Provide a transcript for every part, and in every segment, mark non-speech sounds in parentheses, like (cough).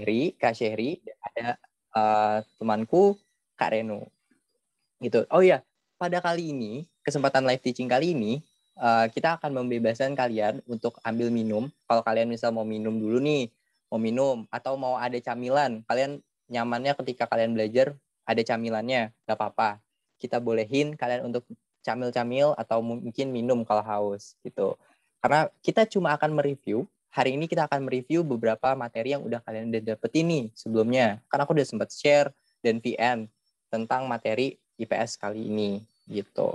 Heri, Kak Syehri, ada uh, temanku Kak Reno, Gitu. Oh iya, pada kali ini, kesempatan live teaching kali ini, uh, kita akan membebaskan kalian untuk ambil minum. Kalau kalian misal mau minum dulu nih, mau minum atau mau ada camilan, kalian nyamannya ketika kalian belajar ada camilannya, nggak apa-apa. Kita bolehin kalian untuk camil-camil atau mungkin minum kalau haus gitu. Karena kita cuma akan mereview hari ini kita akan mereview beberapa materi yang udah kalian udah dapetin nih sebelumnya. Karena aku udah sempat share dan VN tentang materi IPS kali ini gitu.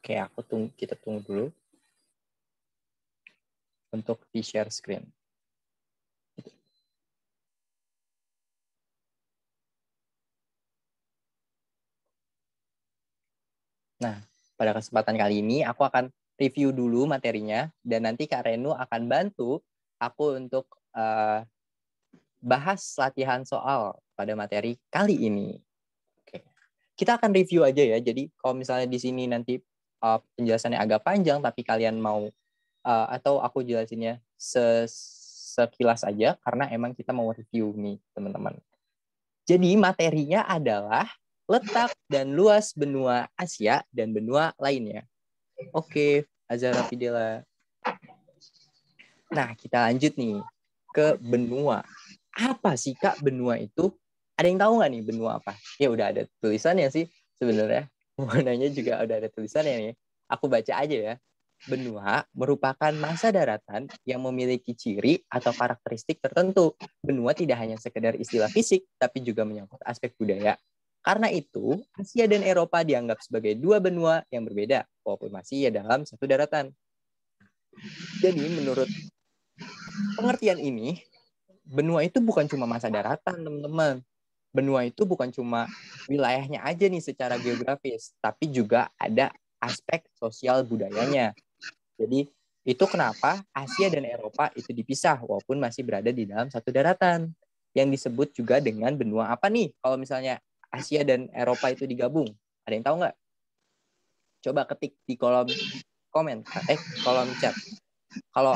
Oke, aku tunggu kita tunggu dulu untuk di share screen. Nah, pada kesempatan kali ini aku akan review dulu materinya dan nanti Kak Renu akan bantu aku untuk uh, bahas latihan soal pada materi kali ini. Oke. Kita akan review aja ya. Jadi kalau misalnya di sini nanti uh, penjelasannya agak panjang tapi kalian mau uh, atau aku jelasinnya sekilas aja karena emang kita mau review nih teman-teman. Jadi materinya adalah letak dan luas benua Asia dan benua lainnya. Oke, Azara Pidela. Nah, kita lanjut nih ke benua. Apa sih Kak benua itu? Ada yang tahu nggak nih benua apa? Ya udah ada tulisannya sih sebenarnya. Warnanya juga udah ada tulisannya nih. Aku baca aja ya. Benua merupakan masa daratan yang memiliki ciri atau karakteristik tertentu. Benua tidak hanya sekedar istilah fisik, tapi juga menyangkut aspek budaya, karena itu, Asia dan Eropa dianggap sebagai dua benua yang berbeda, walaupun masih ya dalam satu daratan. Jadi menurut pengertian ini, benua itu bukan cuma masa daratan, teman-teman. Benua itu bukan cuma wilayahnya aja nih secara geografis, tapi juga ada aspek sosial budayanya. Jadi itu kenapa Asia dan Eropa itu dipisah walaupun masih berada di dalam satu daratan yang disebut juga dengan benua apa nih? Kalau misalnya Asia dan Eropa itu digabung. Ada yang tahu nggak? Coba ketik di kolom komen, eh kolom chat. Kalau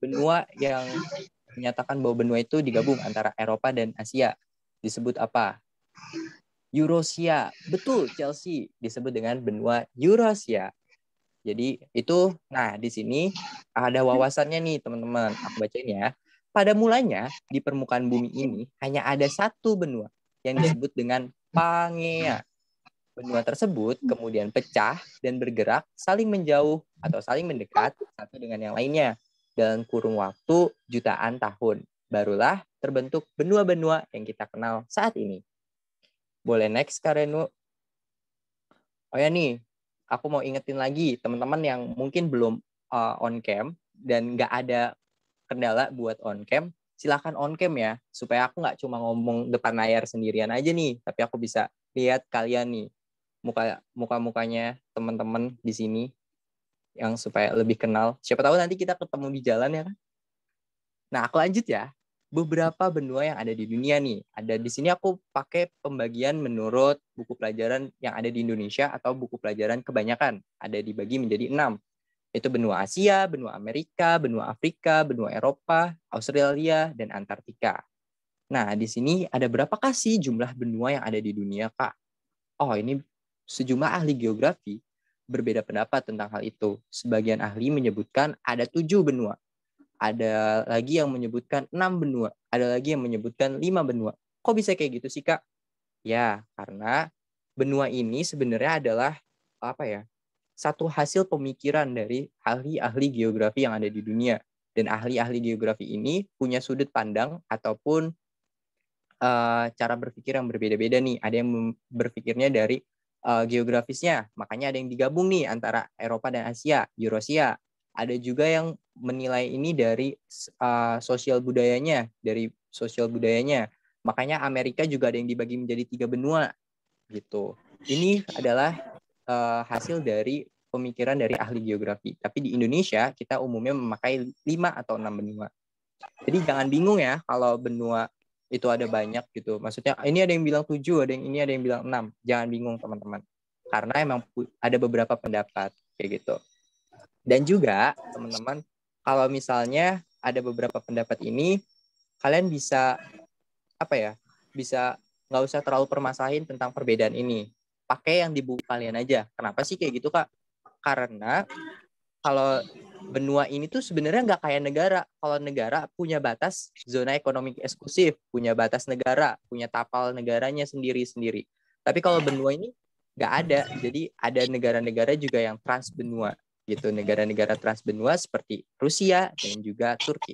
benua yang menyatakan bahwa benua itu digabung antara Eropa dan Asia disebut apa? Eurasia. Betul, Chelsea disebut dengan benua Eurasia. Jadi itu, nah di sini ada wawasannya nih teman-teman. Aku bacain ya. Pada mulanya di permukaan bumi ini hanya ada satu benua yang iya. disebut dengan pangea. Nah. Benua tersebut kemudian pecah dan bergerak saling menjauh atau saling mendekat satu dengan yang lainnya dalam kurung waktu jutaan tahun. Barulah terbentuk benua-benua yang kita kenal saat ini. Boleh next, Karenu? Oh ya nih, aku mau ingetin lagi teman-teman yang mungkin belum uh, on cam dan nggak ada kendala buat on cam, silahkan on cam ya supaya aku nggak cuma ngomong depan layar sendirian aja nih tapi aku bisa lihat kalian nih muka muka mukanya teman-teman di sini yang supaya lebih kenal siapa tahu nanti kita ketemu di jalan ya kan nah aku lanjut ya beberapa benua yang ada di dunia nih ada di sini aku pakai pembagian menurut buku pelajaran yang ada di Indonesia atau buku pelajaran kebanyakan ada dibagi menjadi enam itu benua Asia, benua Amerika, benua Afrika, benua Eropa, Australia, dan Antartika. Nah, di sini ada berapa kasih jumlah benua yang ada di dunia, Kak? Oh, ini sejumlah ahli geografi berbeda pendapat tentang hal itu. Sebagian ahli menyebutkan ada tujuh benua. Ada lagi yang menyebutkan enam benua. Ada lagi yang menyebutkan lima benua. Kok bisa kayak gitu sih, Kak? Ya, karena benua ini sebenarnya adalah apa ya satu hasil pemikiran dari ahli-ahli geografi yang ada di dunia. Dan ahli-ahli geografi ini punya sudut pandang ataupun uh, cara berpikir yang berbeda-beda nih. Ada yang berpikirnya dari uh, geografisnya, makanya ada yang digabung nih antara Eropa dan Asia, Eurasia. Ada juga yang menilai ini dari uh, sosial budayanya, dari sosial budayanya. Makanya Amerika juga ada yang dibagi menjadi tiga benua gitu. Ini adalah uh, hasil dari pemikiran dari ahli geografi. Tapi di Indonesia kita umumnya memakai lima atau enam benua. Jadi jangan bingung ya kalau benua itu ada banyak gitu. Maksudnya ini ada yang bilang tujuh, ada yang ini ada yang bilang enam. Jangan bingung teman-teman. Karena emang ada beberapa pendapat kayak gitu. Dan juga teman-teman kalau misalnya ada beberapa pendapat ini kalian bisa apa ya? Bisa nggak usah terlalu permasalahin tentang perbedaan ini pakai yang di buku kalian aja. Kenapa sih kayak gitu kak? Karena kalau benua ini tuh sebenarnya nggak kayak negara. Kalau negara punya batas zona ekonomi eksklusif, punya batas negara, punya tapal negaranya sendiri-sendiri. Tapi kalau benua ini nggak ada. Jadi ada negara-negara juga yang trans benua gitu. Negara-negara trans benua seperti Rusia dan juga Turki.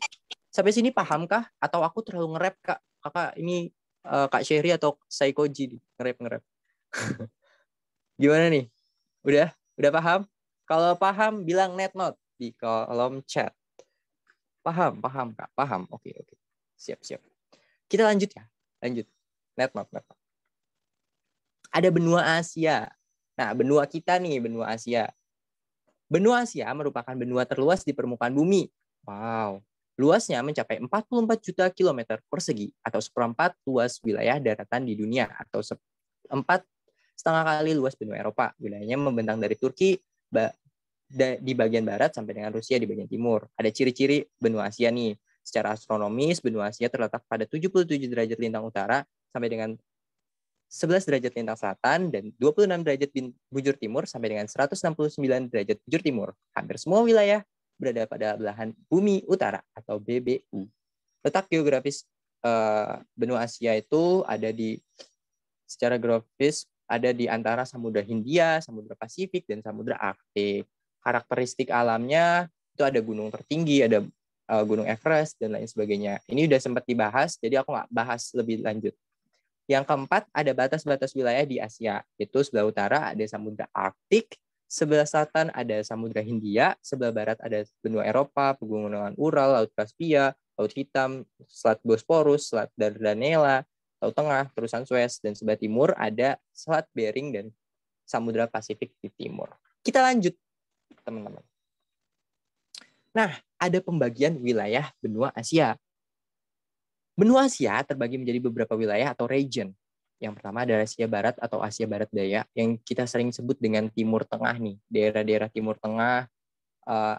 Sampai sini paham kah? Atau aku terlalu ngerap, kak? Kakak ini uh, Kak Sherry atau Saikoji ngerep ngerep. (laughs) Gimana nih? Udah? Udah paham? Kalau paham bilang net note di kolom chat. Paham, paham Kak, paham. Oke, oke. Siap, siap. Kita lanjut ya. Lanjut. Net note, net note. Ada benua Asia. Nah, benua kita nih, benua Asia. Benua Asia merupakan benua terluas di permukaan bumi. Wow. Luasnya mencapai 44 juta kilometer persegi atau seperempat luas wilayah daratan di dunia atau 4 setengah kali luas benua Eropa. Wilayahnya membentang dari Turki di bagian barat sampai dengan Rusia di bagian timur. Ada ciri-ciri benua Asia nih. Secara astronomis, benua Asia terletak pada 77 derajat lintang utara sampai dengan 11 derajat lintang selatan dan 26 derajat bujur timur sampai dengan 169 derajat bujur timur. Hampir semua wilayah berada pada belahan bumi utara atau BBU. Letak geografis uh, benua Asia itu ada di secara geografis ada di antara Samudra Hindia, Samudra Pasifik, dan Samudra Arktik. Karakteristik alamnya itu ada gunung tertinggi, ada uh, Gunung Everest, dan lain sebagainya. Ini udah sempat dibahas, jadi aku nggak bahas lebih lanjut. Yang keempat, ada batas-batas wilayah di Asia. Itu sebelah utara ada Samudra Arktik, sebelah selatan ada Samudra Hindia, sebelah barat ada benua Eropa, pegunungan Ural, Laut Kaspia, Laut Hitam, Selat Bosporus, Selat Dardanella, Laut Tengah, terusan Suez, dan sebelah timur ada Selat Bering dan Samudra Pasifik di timur. Kita lanjut, teman-teman. Nah, ada pembagian wilayah benua Asia. Benua Asia terbagi menjadi beberapa wilayah atau region. Yang pertama adalah Asia Barat atau Asia Barat Daya, yang kita sering sebut dengan Timur Tengah nih, daerah-daerah Timur Tengah, uh,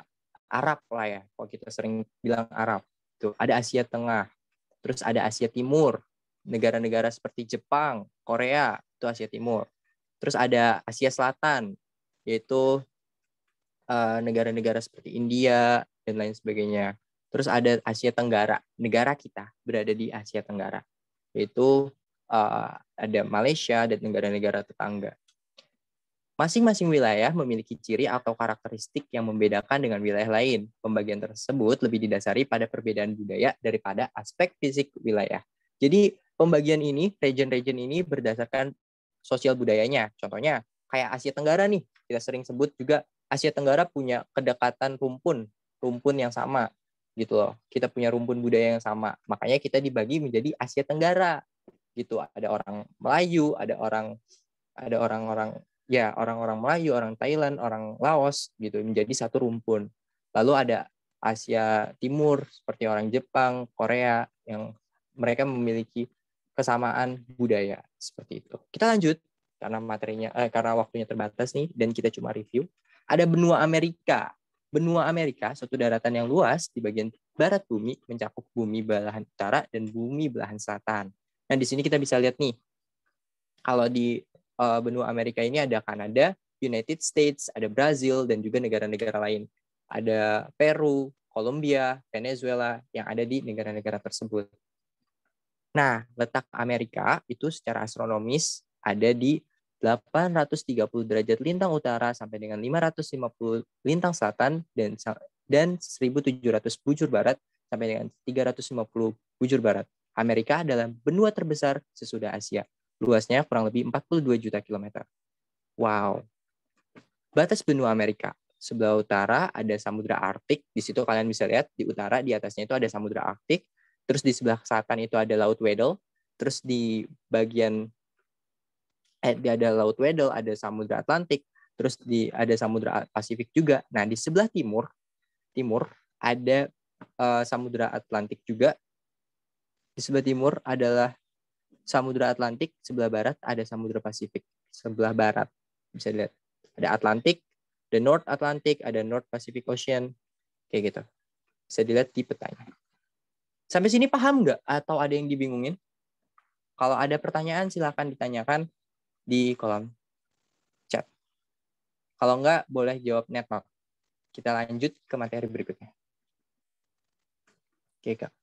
Arab lah ya, kalau kita sering bilang Arab. Tuh, ada Asia Tengah, terus ada Asia Timur, negara-negara seperti Jepang, Korea, itu Asia Timur. Terus ada Asia Selatan, yaitu eh, negara-negara uh, seperti India dan lain sebagainya. Terus ada Asia Tenggara, negara kita berada di Asia Tenggara, yaitu uh, ada Malaysia dan negara-negara tetangga. Masing-masing wilayah memiliki ciri atau karakteristik yang membedakan dengan wilayah lain. Pembagian tersebut lebih didasari pada perbedaan budaya daripada aspek fisik wilayah. Jadi Pembagian ini, region-region ini berdasarkan sosial budayanya. Contohnya, kayak Asia Tenggara nih, kita sering sebut juga Asia Tenggara punya kedekatan rumpun, rumpun yang sama gitu loh. Kita punya rumpun budaya yang sama. Makanya kita dibagi menjadi Asia Tenggara gitu. Ada orang Melayu, ada orang ada orang-orang ya orang-orang Melayu, orang Thailand, orang Laos gitu menjadi satu rumpun. Lalu ada Asia Timur seperti orang Jepang, Korea yang mereka memiliki kesamaan budaya seperti itu. Kita lanjut karena materinya eh, karena waktunya terbatas nih dan kita cuma review. Ada benua Amerika. Benua Amerika suatu daratan yang luas di bagian barat bumi mencakup bumi belahan utara dan bumi belahan selatan. Nah, di sini kita bisa lihat nih kalau di uh, benua Amerika ini ada Kanada, United States, ada Brazil dan juga negara-negara lain. Ada Peru, Kolombia, Venezuela yang ada di negara-negara tersebut. Nah, letak Amerika itu secara astronomis ada di 830 derajat lintang utara sampai dengan 550 lintang selatan dan dan 1700 bujur barat sampai dengan 350 bujur barat. Amerika adalah benua terbesar sesudah Asia. Luasnya kurang lebih 42 juta kilometer. Wow. Batas benua Amerika. Sebelah utara ada samudra Arktik. Di situ kalian bisa lihat di utara di atasnya itu ada samudra Arktik. Terus di sebelah selatan itu ada Laut Weddell. Terus di bagian eh, ada Laut Weddell, ada Samudra Atlantik. Terus di ada Samudra Pasifik juga. Nah di sebelah timur timur ada uh, Samudra Atlantik juga. Di sebelah timur adalah Samudra Atlantik, sebelah barat ada Samudra Pasifik, sebelah barat bisa dilihat ada Atlantik, the North Atlantic, ada North Pacific Ocean, kayak gitu. Bisa dilihat di petanya. Sampai sini paham nggak? Atau ada yang dibingungin? Kalau ada pertanyaan silahkan ditanyakan di kolom chat. Kalau nggak, boleh jawab netmark. Kita lanjut ke materi berikutnya. Oke, Kak.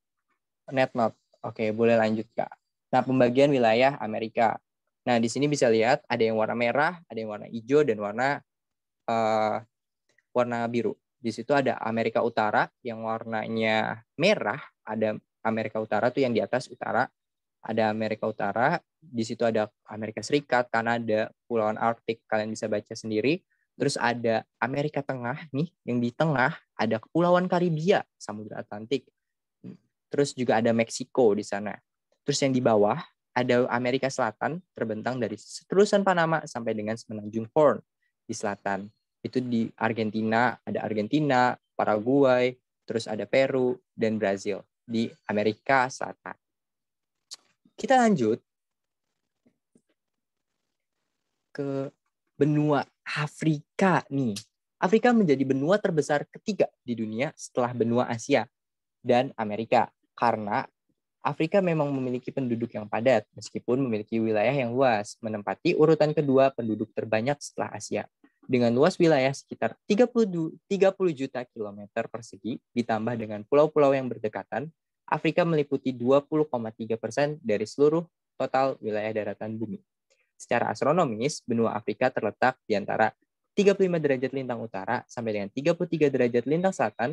netmap. Oke, boleh lanjut, Kak. Nah, pembagian wilayah Amerika. Nah, di sini bisa lihat ada yang warna merah, ada yang warna hijau, dan warna uh, warna biru. Di situ ada Amerika Utara yang warnanya merah, ada Amerika Utara tuh yang di atas utara, ada Amerika Utara, di situ ada Amerika Serikat, Kanada, Pulauan Arktik, kalian bisa baca sendiri. Terus ada Amerika Tengah nih, yang di tengah ada Kepulauan Karibia, Samudra Atlantik. Terus juga ada Meksiko di sana. Terus yang di bawah ada Amerika Selatan terbentang dari seterusan Panama sampai dengan Semenanjung Horn di selatan. Itu di Argentina, ada Argentina, Paraguay, terus ada Peru dan Brazil di Amerika Selatan. Kita lanjut ke benua Afrika nih. Afrika menjadi benua terbesar ketiga di dunia setelah benua Asia dan Amerika karena Afrika memang memiliki penduduk yang padat meskipun memiliki wilayah yang luas, menempati urutan kedua penduduk terbanyak setelah Asia dengan luas wilayah sekitar 30, juta kilometer persegi ditambah dengan pulau-pulau yang berdekatan, Afrika meliputi 20,3 persen dari seluruh total wilayah daratan bumi. Secara astronomis, benua Afrika terletak di antara 35 derajat lintang utara sampai dengan 33 derajat lintang selatan,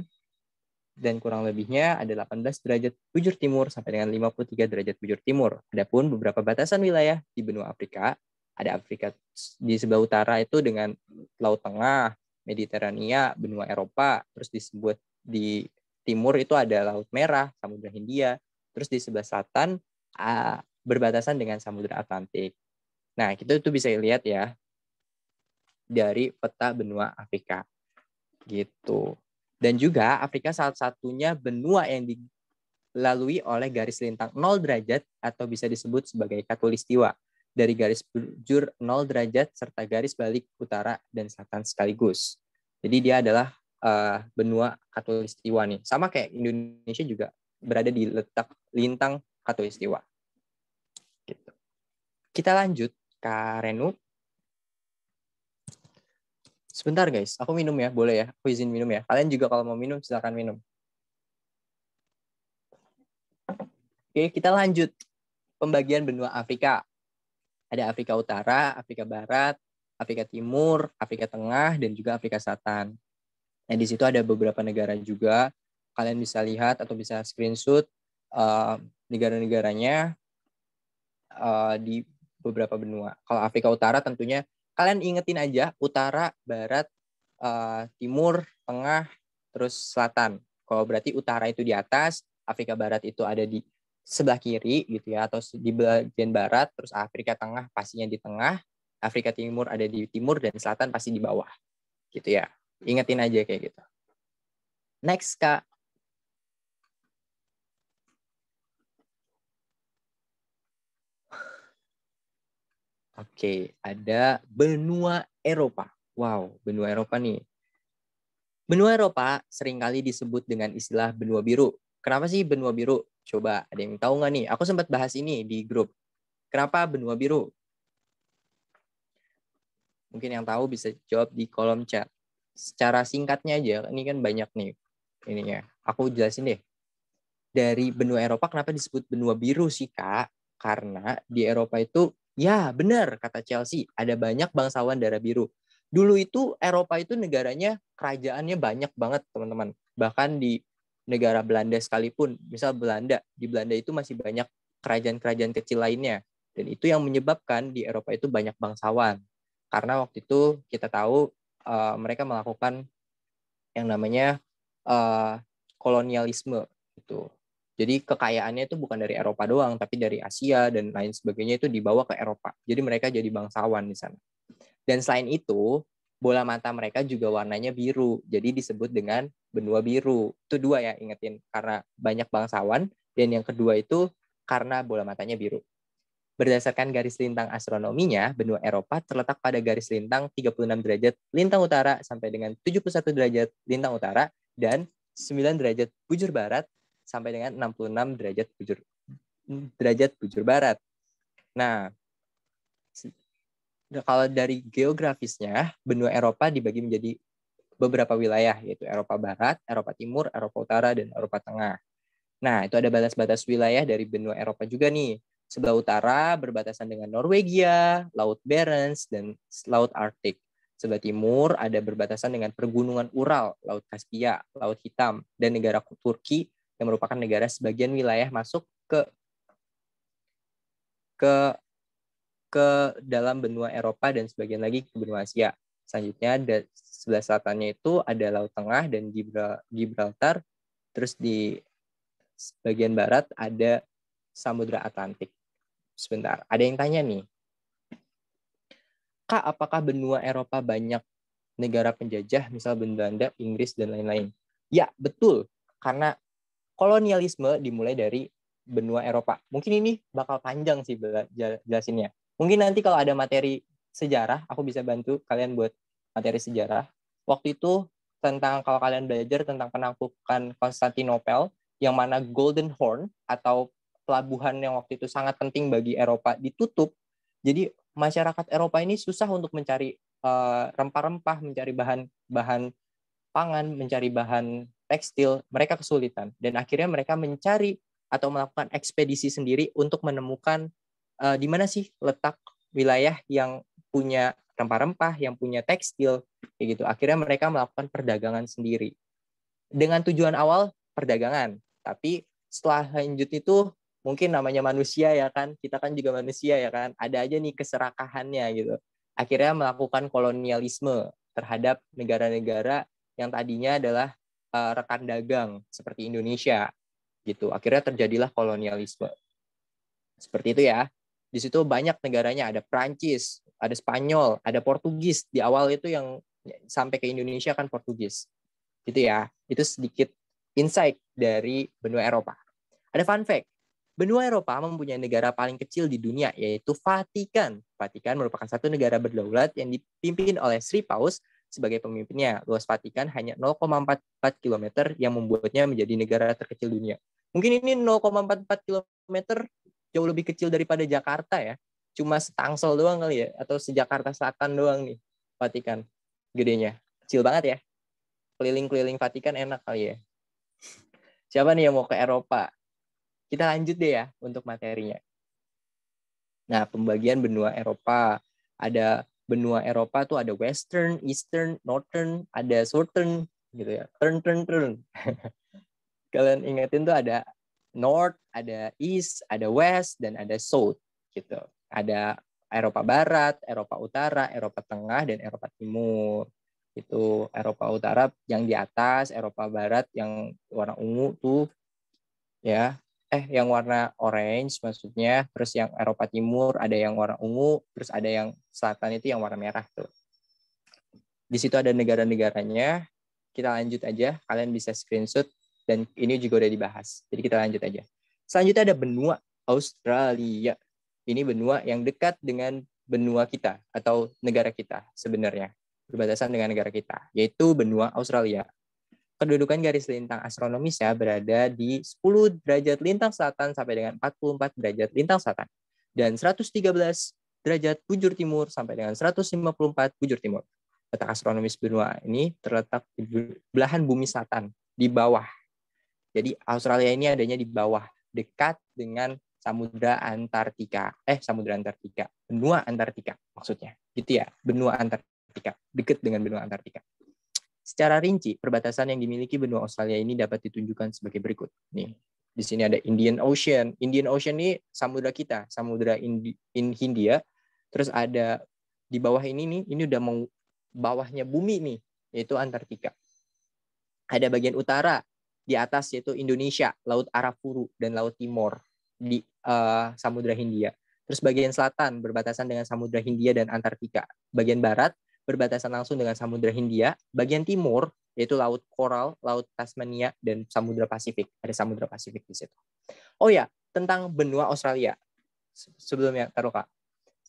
dan kurang lebihnya ada 18 derajat bujur timur sampai dengan 53 derajat bujur timur. Adapun beberapa batasan wilayah di benua Afrika ada Afrika di sebelah utara itu dengan Laut Tengah, Mediterania, benua Eropa, terus di sebuah di timur itu ada Laut Merah, Samudra Hindia, terus di sebelah selatan berbatasan dengan Samudra Atlantik. Nah, kita itu bisa lihat ya dari peta benua Afrika. Gitu. Dan juga Afrika salah satunya benua yang dilalui oleh garis lintang 0 derajat atau bisa disebut sebagai katulistiwa dari garis bujur 0 derajat serta garis balik utara dan selatan sekaligus. Jadi dia adalah uh, benua khatulistiwa nih. Sama kayak Indonesia juga berada di letak lintang khatulistiwa. Gitu. Kita lanjut ke Renu. Sebentar guys, aku minum ya, boleh ya? Aku izin minum ya. Kalian juga kalau mau minum silahkan minum. Oke, kita lanjut pembagian benua Afrika. Ada Afrika Utara, Afrika Barat, Afrika Timur, Afrika Tengah, dan juga Afrika Selatan. Nah, di situ ada beberapa negara juga. Kalian bisa lihat atau bisa screenshot uh, negara-negaranya uh, di beberapa benua. Kalau Afrika Utara tentunya kalian ingetin aja utara, barat, uh, timur, tengah, terus selatan. Kalau berarti utara itu di atas, Afrika Barat itu ada di sebelah kiri gitu ya atau di bagian barat terus Afrika Tengah pastinya di tengah Afrika Timur ada di timur dan selatan pasti di bawah gitu ya ingetin aja kayak gitu next kak Oke, ada benua Eropa. Wow, benua Eropa nih. Benua Eropa seringkali disebut dengan istilah benua biru. Kenapa sih benua biru? Coba ada yang tahu nggak nih? Aku sempat bahas ini di grup. Kenapa benua biru? Mungkin yang tahu bisa jawab di kolom chat. Secara singkatnya aja, ini kan banyak nih Ini ya, Aku jelasin deh. Dari benua Eropa kenapa disebut benua biru sih, Kak? Karena di Eropa itu ya benar kata Chelsea, ada banyak bangsawan darah biru dulu itu Eropa itu negaranya kerajaannya banyak banget teman-teman bahkan di negara Belanda sekalipun, misal Belanda, di Belanda itu masih banyak kerajaan-kerajaan kecil lainnya. Dan itu yang menyebabkan di Eropa itu banyak bangsawan. Karena waktu itu kita tahu uh, mereka melakukan yang namanya uh, kolonialisme gitu. Jadi kekayaannya itu bukan dari Eropa doang, tapi dari Asia dan lain sebagainya itu dibawa ke Eropa. Jadi mereka jadi bangsawan di sana. Dan selain itu, bola mata mereka juga warnanya biru. Jadi disebut dengan benua biru. Itu dua ya, ingetin. Karena banyak bangsawan. Dan yang kedua itu karena bola matanya biru. Berdasarkan garis lintang astronominya, benua Eropa terletak pada garis lintang 36 derajat lintang utara sampai dengan 71 derajat lintang utara dan 9 derajat bujur barat sampai dengan 66 derajat bujur derajat bujur barat. Nah, Nah, kalau dari geografisnya benua Eropa dibagi menjadi beberapa wilayah yaitu Eropa Barat, Eropa Timur, Eropa Utara dan Eropa Tengah. Nah, itu ada batas-batas wilayah dari benua Eropa juga nih. Sebelah utara berbatasan dengan Norwegia, Laut Barents dan Laut Arktik. Sebelah timur ada berbatasan dengan pergunungan Ural, Laut Kaspia, Laut Hitam dan negara Turki yang merupakan negara sebagian wilayah masuk ke ke ke dalam benua Eropa dan sebagian lagi ke benua Asia. Selanjutnya ada sebelah selatannya itu ada Laut Tengah dan Gibraltar. Terus di sebagian barat ada Samudra Atlantik. Sebentar, ada yang tanya nih. Kak, apakah benua Eropa banyak negara penjajah, misal Belanda, Inggris, dan lain-lain? Ya, betul. Karena kolonialisme dimulai dari benua Eropa. Mungkin ini bakal panjang sih jelasinnya. Mungkin nanti kalau ada materi sejarah, aku bisa bantu kalian buat materi sejarah. Waktu itu tentang kalau kalian belajar tentang penaklukan Konstantinopel, yang mana Golden Horn atau pelabuhan yang waktu itu sangat penting bagi Eropa ditutup. Jadi masyarakat Eropa ini susah untuk mencari rempah rempah-rempah, mencari bahan-bahan pangan, mencari bahan tekstil, mereka kesulitan dan akhirnya mereka mencari atau melakukan ekspedisi sendiri untuk menemukan uh, di mana sih letak wilayah yang punya rempah-rempah, yang punya tekstil, kayak gitu. Akhirnya mereka melakukan perdagangan sendiri. Dengan tujuan awal perdagangan, tapi setelah lanjut itu mungkin namanya manusia ya kan, kita kan juga manusia ya kan, ada aja nih keserakahannya gitu. Akhirnya melakukan kolonialisme terhadap negara-negara yang tadinya adalah uh, rekan dagang seperti Indonesia gitu. Akhirnya terjadilah kolonialisme. Seperti itu ya. Di situ banyak negaranya, ada Prancis, ada Spanyol, ada Portugis. Di awal itu yang sampai ke Indonesia kan Portugis. Gitu ya. Itu sedikit insight dari benua Eropa. Ada fun fact. Benua Eropa mempunyai negara paling kecil di dunia, yaitu Vatikan. Vatikan merupakan satu negara berdaulat yang dipimpin oleh Sri Paus sebagai pemimpinnya. Luas Vatikan hanya 0,44 km yang membuatnya menjadi negara terkecil dunia. Mungkin ini 0,44 km jauh lebih kecil daripada Jakarta ya. Cuma setangsel doang kali ya, atau sejakarta selatan doang nih Vatikan gedenya. Kecil banget ya. Keliling-keliling Vatikan enak kali ya. Siapa nih yang mau ke Eropa? Kita lanjut deh ya untuk materinya. Nah, pembagian benua Eropa. Ada benua Eropa tuh ada Western, Eastern, Northern, ada Southern gitu ya. Turn, turn, turn. (laughs) Kalian ingetin tuh ada North, ada East, ada West, dan ada South gitu. Ada Eropa Barat, Eropa Utara, Eropa Tengah, dan Eropa Timur. Itu Eropa Utara yang di atas, Eropa Barat yang warna ungu tuh, ya. Eh, yang warna orange maksudnya. Terus yang Eropa Timur ada yang warna ungu, terus ada yang selatan itu yang warna merah tuh. Di situ ada negara-negaranya. Kita lanjut aja. Kalian bisa screenshot dan ini juga udah dibahas. Jadi kita lanjut aja. Selanjutnya ada benua Australia. Ini benua yang dekat dengan benua kita atau negara kita sebenarnya. Berbatasan dengan negara kita, yaitu benua Australia. Kedudukan garis lintang astronomisnya berada di 10 derajat lintang selatan sampai dengan 44 derajat lintang selatan dan 113 derajat bujur timur sampai dengan 154 bujur timur. Letak astronomis benua ini terletak di belahan bumi selatan di bawah jadi Australia ini adanya di bawah dekat dengan Samudra Antartika. Eh, Samudra Antartika. Benua Antartika maksudnya. Gitu ya, benua Antartika. Dekat dengan benua Antartika. Secara rinci, perbatasan yang dimiliki benua Australia ini dapat ditunjukkan sebagai berikut. Nih, di sini ada Indian Ocean. Indian Ocean ini samudra kita, samudra Indi, in Hindia. Terus ada di bawah ini nih, ini udah mau bawahnya bumi nih, yaitu Antartika. Ada bagian utara di atas yaitu Indonesia, Laut Arafuru dan Laut Timor di uh, Samudra Hindia. Terus bagian selatan berbatasan dengan Samudra Hindia dan Antartika. Bagian barat berbatasan langsung dengan Samudra Hindia. Bagian timur yaitu Laut Koral, Laut Tasmania dan Samudra Pasifik. Ada Samudra Pasifik di situ. Oh ya, tentang benua Australia. Sebelumnya taruh Kak.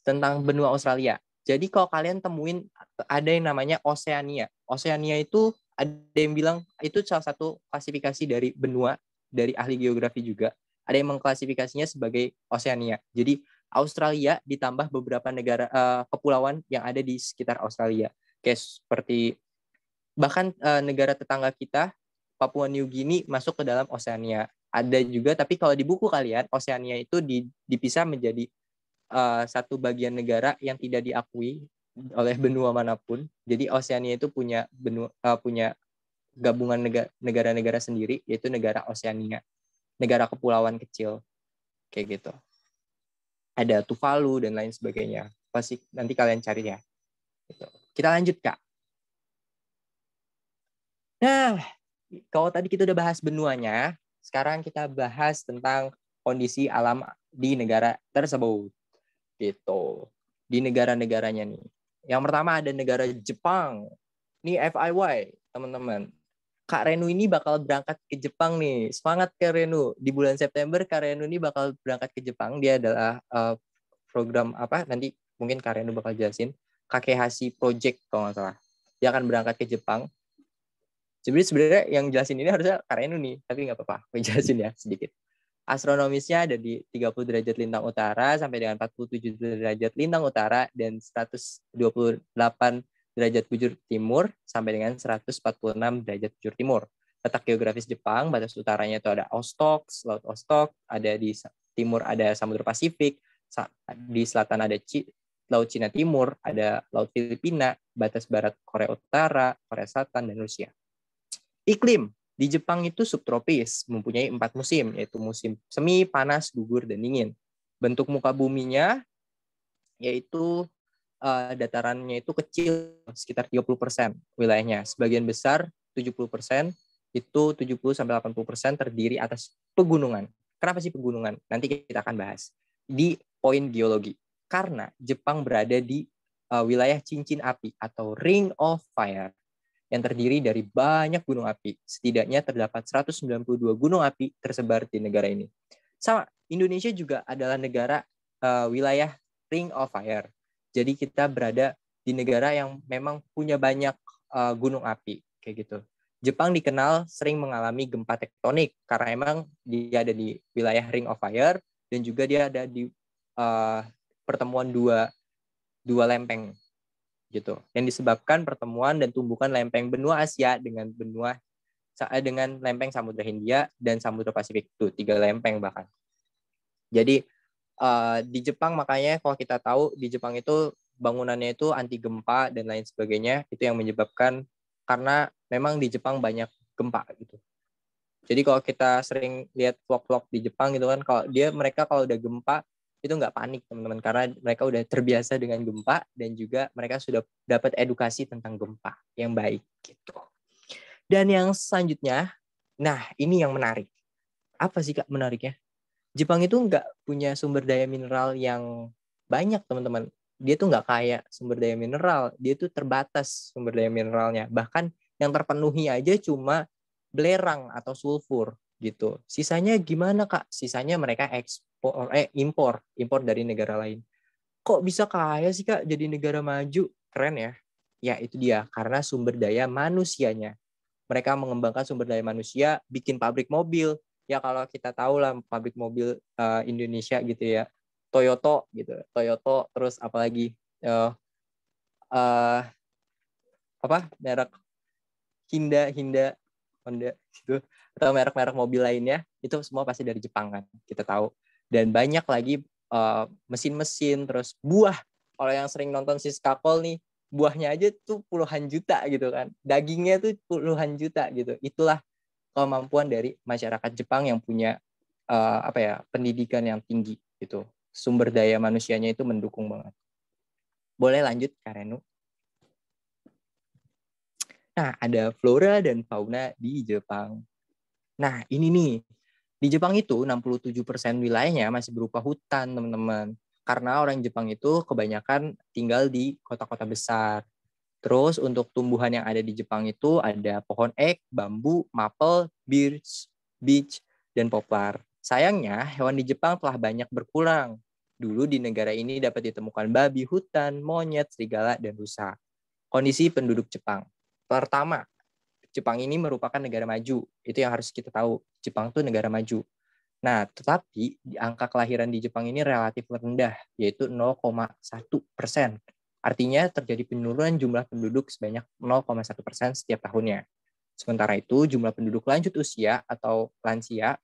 Tentang benua Australia. Jadi kalau kalian temuin ada yang namanya Oceania. Oceania itu ada yang bilang itu salah satu klasifikasi dari benua dari ahli geografi juga ada yang mengklasifikasinya sebagai Oceania jadi Australia ditambah beberapa negara uh, kepulauan yang ada di sekitar Australia kayak seperti bahkan uh, negara tetangga kita Papua New Guinea masuk ke dalam Oceania ada juga tapi kalau di buku kalian Oceania itu dipisah menjadi uh, satu bagian negara yang tidak diakui oleh benua manapun. Jadi Oseania itu punya benua uh, punya gabungan negara-negara sendiri yaitu negara Oseania, negara kepulauan kecil kayak gitu. Ada Tuvalu dan lain sebagainya. Pasti nanti kalian cari ya. Gitu. Kita lanjut kak. Nah, kalau tadi kita udah bahas benuanya, sekarang kita bahas tentang kondisi alam di negara tersebut. Gitu. Di negara-negaranya nih. Yang pertama ada negara Jepang. Ini FIY, teman-teman. Kak Renu ini bakal berangkat ke Jepang nih. Semangat Kak Renu. Di bulan September Kak Renu ini bakal berangkat ke Jepang. Dia adalah uh, program apa? Nanti mungkin Kak Renu bakal jelasin. Kakehashi Project kalau nggak salah. Dia akan berangkat ke Jepang. Sebenarnya sebenarnya yang jelasin ini harusnya Kak Renu nih, tapi nggak apa-apa. Aku ya sedikit astronomisnya ada di 30 derajat lintang utara sampai dengan 47 derajat lintang utara dan 128 derajat bujur timur sampai dengan 146 derajat bujur timur. Letak geografis Jepang, batas utaranya itu ada Ostok, Laut Ostok, ada di timur ada Samudra Pasifik, di selatan ada C Laut Cina Timur, ada Laut Filipina, batas barat Korea Utara, Korea Selatan, dan Rusia. Iklim, di Jepang itu subtropis, mempunyai empat musim, yaitu musim semi, panas, gugur, dan dingin. Bentuk muka buminya yaitu uh, datarannya itu kecil, sekitar 30% wilayahnya. Sebagian besar, 70%, itu 70-80% terdiri atas pegunungan. Kenapa sih pegunungan? Nanti kita akan bahas. Di poin geologi. Karena Jepang berada di uh, wilayah cincin api atau ring of fire yang terdiri dari banyak gunung api. Setidaknya terdapat 192 gunung api tersebar di negara ini. Sama, Indonesia juga adalah negara uh, wilayah Ring of Fire. Jadi kita berada di negara yang memang punya banyak uh, gunung api kayak gitu. Jepang dikenal sering mengalami gempa tektonik karena emang dia ada di wilayah Ring of Fire dan juga dia ada di uh, pertemuan dua dua lempeng gitu yang disebabkan pertemuan dan tumbukan lempeng benua Asia dengan benua eh, dengan lempeng Samudra Hindia dan Samudra Pasifik itu tiga lempeng bahkan jadi uh, di Jepang makanya kalau kita tahu di Jepang itu bangunannya itu anti gempa dan lain sebagainya itu yang menyebabkan karena memang di Jepang banyak gempa gitu jadi kalau kita sering lihat vlog-vlog di Jepang gitu kan kalau dia mereka kalau udah gempa itu nggak panik teman-teman karena mereka udah terbiasa dengan gempa dan juga mereka sudah dapat edukasi tentang gempa yang baik gitu. Dan yang selanjutnya, nah ini yang menarik. Apa sih kak menariknya? Jepang itu nggak punya sumber daya mineral yang banyak teman-teman. Dia tuh nggak kaya sumber daya mineral, dia tuh terbatas sumber daya mineralnya. Bahkan yang terpenuhi aja cuma belerang atau sulfur gitu. Sisanya gimana kak? Sisanya mereka eks ekspor eh impor impor dari negara lain kok bisa kaya sih kak jadi negara maju keren ya ya itu dia karena sumber daya manusianya mereka mengembangkan sumber daya manusia bikin pabrik mobil ya kalau kita tahu lah pabrik mobil uh, Indonesia gitu ya Toyota gitu Toyota terus apalagi uh, uh, apa merek Hinda Hinda Honda gitu atau merek-merek mobil lainnya itu semua pasti dari Jepang kan kita tahu dan banyak lagi eh, mesin-mesin uh, terus buah kalau yang sering nonton Siska Skakol nih buahnya aja tuh puluhan juta gitu kan dagingnya tuh puluhan juta gitu itulah kemampuan dari masyarakat Jepang yang punya uh, apa ya pendidikan yang tinggi gitu sumber daya manusianya itu mendukung banget boleh lanjut Karenu nah ada flora dan fauna di Jepang nah ini nih di Jepang itu 67% wilayahnya masih berupa hutan, teman-teman. Karena orang Jepang itu kebanyakan tinggal di kota-kota besar. Terus untuk tumbuhan yang ada di Jepang itu ada pohon ek, bambu, maple, birch, beech, dan poplar. Sayangnya, hewan di Jepang telah banyak berkurang. Dulu di negara ini dapat ditemukan babi, hutan, monyet, serigala, dan rusa. Kondisi penduduk Jepang. Pertama, Jepang ini merupakan negara maju. Itu yang harus kita tahu. Jepang itu negara maju. Nah, tetapi di angka kelahiran di Jepang ini relatif rendah, yaitu 0,1 persen. Artinya terjadi penurunan jumlah penduduk sebanyak 0,1 persen setiap tahunnya. Sementara itu, jumlah penduduk lanjut usia atau lansia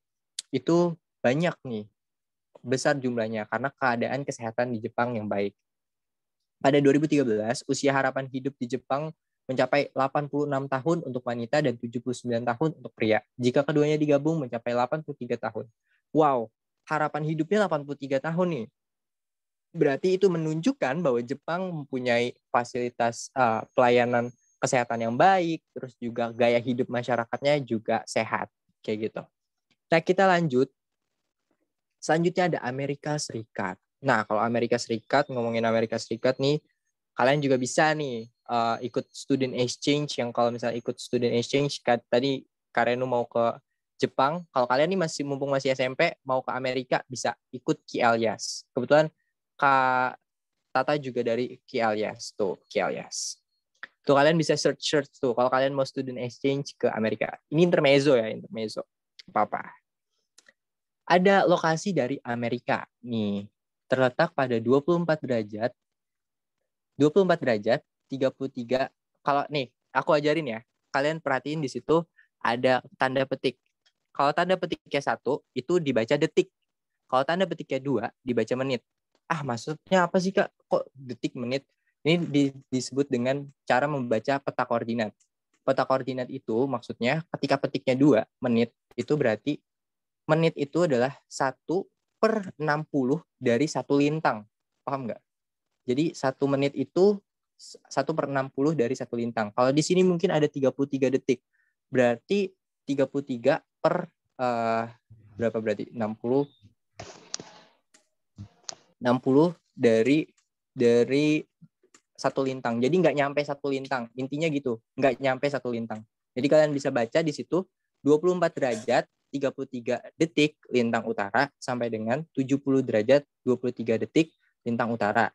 itu banyak nih, besar jumlahnya karena keadaan kesehatan di Jepang yang baik. Pada 2013, usia harapan hidup di Jepang mencapai 86 tahun untuk wanita dan 79 tahun untuk pria. Jika keduanya digabung mencapai 83 tahun. Wow, harapan hidupnya 83 tahun nih. Berarti itu menunjukkan bahwa Jepang mempunyai fasilitas uh, pelayanan kesehatan yang baik, terus juga gaya hidup masyarakatnya juga sehat, kayak gitu. Nah, kita lanjut. Selanjutnya ada Amerika Serikat. Nah, kalau Amerika Serikat, ngomongin Amerika Serikat nih, kalian juga bisa nih uh, ikut student exchange yang kalau misalnya ikut student exchange tadi Karenu mau ke Jepang kalau kalian nih masih mumpung masih SMP mau ke Amerika bisa ikut Kialias kebetulan Kak Tata juga dari Kialias tuh Kialias tuh kalian bisa search search tuh kalau kalian mau student exchange ke Amerika ini intermezzo ya intermezzo apa apa ada lokasi dari Amerika nih terletak pada 24 derajat 24 derajat 33. Kalau nih, aku ajarin ya. Kalian perhatiin di situ ada tanda petik. Kalau tanda petiknya satu, itu dibaca detik. Kalau tanda petiknya dua, dibaca menit. Ah, maksudnya apa sih, Kak? Kok detik, menit? Ini di, disebut dengan cara membaca peta koordinat. Peta koordinat itu maksudnya ketika petiknya dua menit, itu berarti menit itu adalah satu per 60 dari satu lintang. Paham nggak? Jadi satu menit itu 1 per 60 dari satu lintang. Kalau di sini mungkin ada 33 detik. Berarti 33 per uh, berapa berarti? 60 60 dari dari satu lintang. Jadi nggak nyampe satu lintang. Intinya gitu, nggak nyampe satu lintang. Jadi kalian bisa baca di situ 24 derajat 33 detik lintang utara sampai dengan 70 derajat 23 detik lintang utara.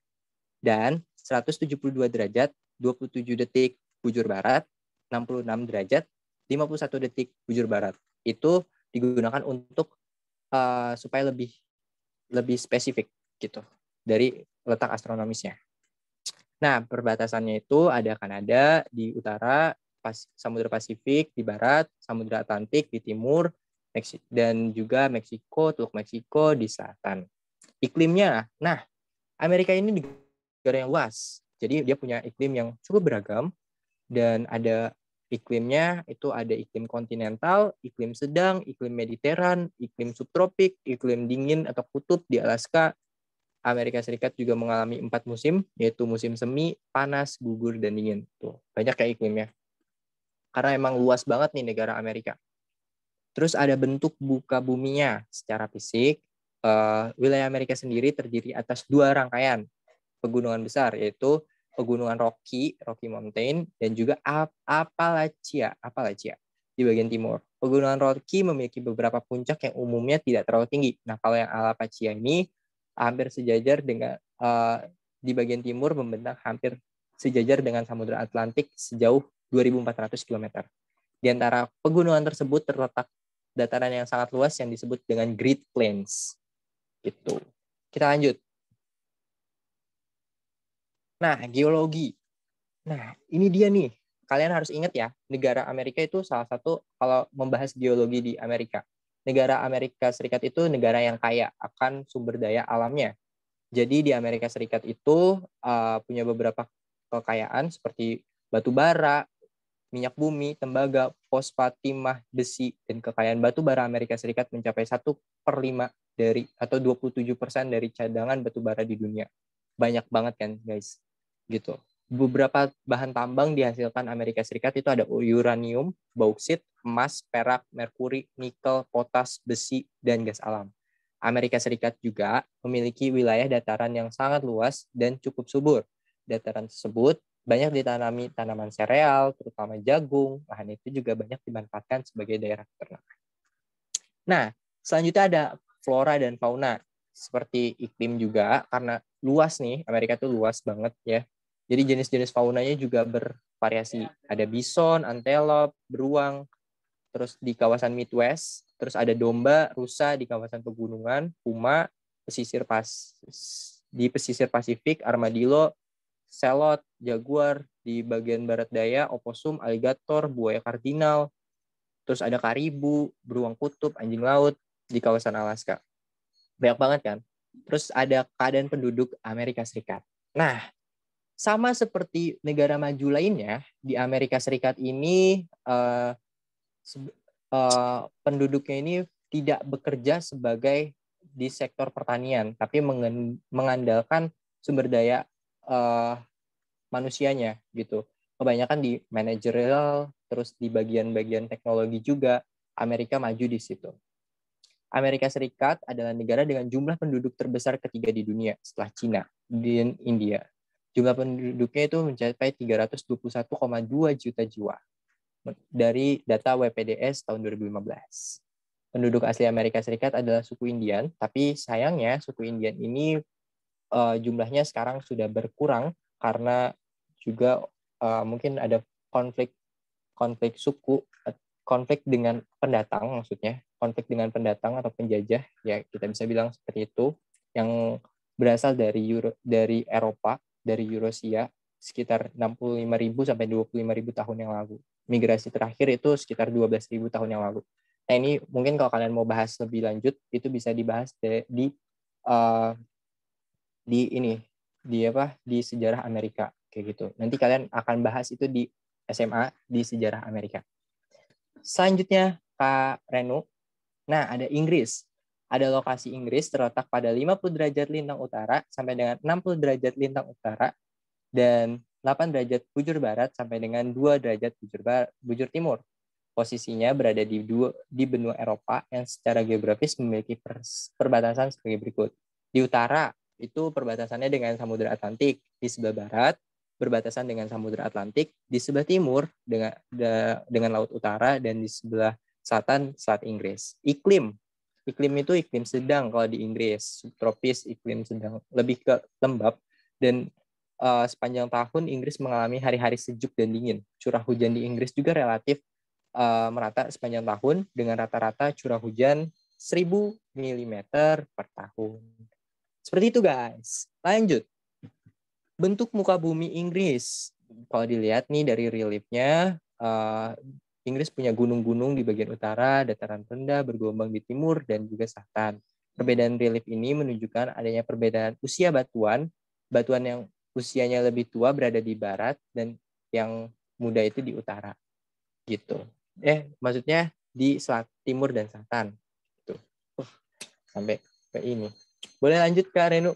Dan 172 derajat 27 detik bujur barat, 66 derajat 51 detik bujur barat. Itu digunakan untuk uh, supaya lebih lebih spesifik gitu dari letak astronomisnya. Nah, perbatasannya itu ada Kanada di utara, Pas Samudra Pasifik di barat, Samudra Atlantik di timur, dan juga Meksiko, Teluk Meksiko di selatan. Iklimnya, nah, Amerika ini negara yang luas. Jadi dia punya iklim yang cukup beragam dan ada iklimnya itu ada iklim kontinental, iklim sedang, iklim mediteran, iklim subtropik, iklim dingin atau kutub di Alaska. Amerika Serikat juga mengalami empat musim, yaitu musim semi, panas, gugur, dan dingin. Tuh, banyak kayak iklimnya. Karena emang luas banget nih negara Amerika. Terus ada bentuk buka buminya secara fisik. Uh, wilayah Amerika sendiri terdiri atas dua rangkaian, pegunungan besar yaitu pegunungan Rocky, Rocky Mountain, dan juga Appalachia, Appalachia di bagian timur. Pegunungan Rocky memiliki beberapa puncak yang umumnya tidak terlalu tinggi. Nah, kalau yang Appalachia ini hampir sejajar dengan uh, di bagian timur membentang hampir sejajar dengan Samudra Atlantik sejauh 2.400 km. Di antara pegunungan tersebut terletak dataran yang sangat luas yang disebut dengan Great Plains. Gitu. Kita lanjut. Nah, geologi. Nah, ini dia nih. Kalian harus ingat ya, negara Amerika itu salah satu kalau membahas geologi di Amerika. Negara Amerika Serikat itu negara yang kaya akan sumber daya alamnya. Jadi di Amerika Serikat itu uh, punya beberapa kekayaan seperti batu bara, minyak bumi, tembaga, fosfat, timah, besi, dan kekayaan batu bara Amerika Serikat mencapai 1 per 5 dari atau 27 persen dari cadangan batu bara di dunia. Banyak banget kan guys gitu. Beberapa bahan tambang dihasilkan Amerika Serikat itu ada uranium, bauksit, emas, perak, merkuri, nikel, potas, besi, dan gas alam. Amerika Serikat juga memiliki wilayah dataran yang sangat luas dan cukup subur. Dataran tersebut banyak ditanami tanaman sereal, terutama jagung. Lahan itu juga banyak dimanfaatkan sebagai daerah peternakan. Nah, selanjutnya ada flora dan fauna. Seperti iklim juga, karena luas nih, Amerika itu luas banget ya. Jadi jenis-jenis faunanya juga bervariasi. Iya. Ada bison, antelop, beruang, terus di kawasan Midwest, terus ada domba, rusa di kawasan pegunungan, puma, pesisir pas di pesisir Pasifik, armadillo, selot, jaguar, di bagian barat daya, oposum, alligator, buaya kardinal, terus ada karibu, beruang kutub, anjing laut di kawasan Alaska. Banyak banget kan? Terus ada keadaan penduduk Amerika Serikat. Nah, sama seperti negara maju lainnya di Amerika Serikat ini uh, uh, penduduknya ini tidak bekerja sebagai di sektor pertanian, tapi mengandalkan sumber daya uh, manusianya gitu. Kebanyakan di manajerial terus di bagian-bagian teknologi juga Amerika maju di situ. Amerika Serikat adalah negara dengan jumlah penduduk terbesar ketiga di dunia setelah Cina dan India. Jumlah penduduknya itu mencapai 321,2 juta jiwa dari data WPDS tahun 2015. Penduduk asli Amerika Serikat adalah suku Indian, tapi sayangnya suku Indian ini uh, jumlahnya sekarang sudah berkurang karena juga uh, mungkin ada konflik konflik suku, eh, konflik dengan pendatang maksudnya, konflik dengan pendatang atau penjajah ya kita bisa bilang seperti itu yang berasal dari Euro, dari Eropa dari Eurasia sekitar 65.000 sampai 25.000 tahun yang lalu. Migrasi terakhir itu sekitar 12.000 tahun yang lalu. Nah ini mungkin kalau kalian mau bahas lebih lanjut itu bisa dibahas di di, uh, di ini di apa di sejarah Amerika kayak gitu. Nanti kalian akan bahas itu di SMA di sejarah Amerika. Selanjutnya Kak Renu. Nah, ada Inggris ada lokasi Inggris terletak pada 50 derajat lintang utara sampai dengan 60 derajat lintang utara dan 8 derajat bujur barat sampai dengan 2 derajat bujur barat, bujur timur. Posisinya berada di dua, di benua Eropa yang secara geografis memiliki perbatasan sebagai berikut. Di utara itu perbatasannya dengan Samudra Atlantik, di sebelah barat berbatasan dengan Samudra Atlantik, di sebelah timur dengan de, dengan laut utara dan di sebelah selatan Selat Inggris. Iklim iklim itu iklim sedang kalau di Inggris subtropis iklim sedang lebih ke lembab dan uh, sepanjang tahun Inggris mengalami hari-hari sejuk dan dingin curah hujan di Inggris juga relatif uh, merata sepanjang tahun dengan rata-rata curah hujan 1000 mm per tahun seperti itu guys lanjut bentuk muka bumi Inggris kalau dilihat nih dari reliefnya uh, Inggris punya gunung-gunung di bagian utara, dataran rendah, bergelombang di timur, dan juga selatan. Perbedaan relief ini menunjukkan adanya perbedaan usia batuan. Batuan yang usianya lebih tua berada di barat, dan yang muda itu di utara. Gitu. Eh, maksudnya di selat, timur dan selatan. Gitu. Uh, sampai ke ini. Boleh lanjut, Kak Renu?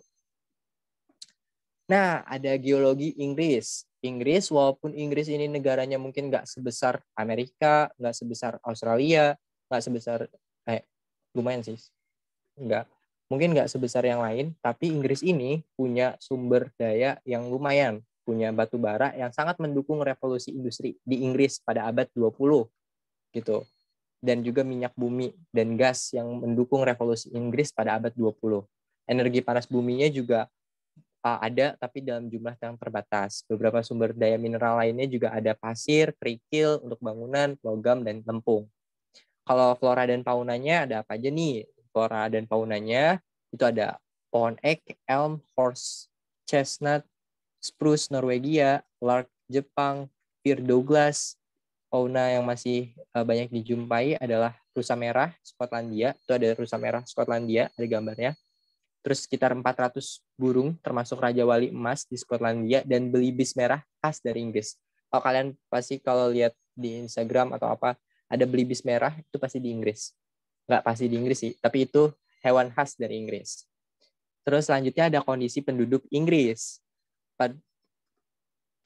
Nah, ada geologi Inggris. Inggris, walaupun Inggris ini negaranya mungkin nggak sebesar Amerika, nggak sebesar Australia, nggak sebesar eh lumayan sih, nggak mungkin nggak sebesar yang lain, tapi Inggris ini punya sumber daya yang lumayan, punya batu bara yang sangat mendukung revolusi industri di Inggris pada abad 20 gitu. Dan juga minyak bumi dan gas yang mendukung revolusi Inggris pada abad 20. Energi panas buminya juga uh, ada tapi dalam jumlah yang terbatas. Beberapa sumber daya mineral lainnya juga ada pasir, kerikil untuk bangunan, logam dan lempung. Kalau flora dan faunanya ada apa aja nih? Flora dan faunanya itu ada pohon ek, elm, horse, chestnut, spruce Norwegia, lark Jepang, fir Douglas. Fauna yang masih uh, banyak dijumpai adalah rusa merah Skotlandia. Itu ada rusa merah Skotlandia, ada gambarnya terus sekitar 400 burung termasuk Raja Wali Emas di Skotlandia dan belibis merah khas dari Inggris. Kalau kalian pasti kalau lihat di Instagram atau apa ada belibis merah itu pasti di Inggris. Enggak pasti di Inggris sih, tapi itu hewan khas dari Inggris. Terus selanjutnya ada kondisi penduduk Inggris. Pada,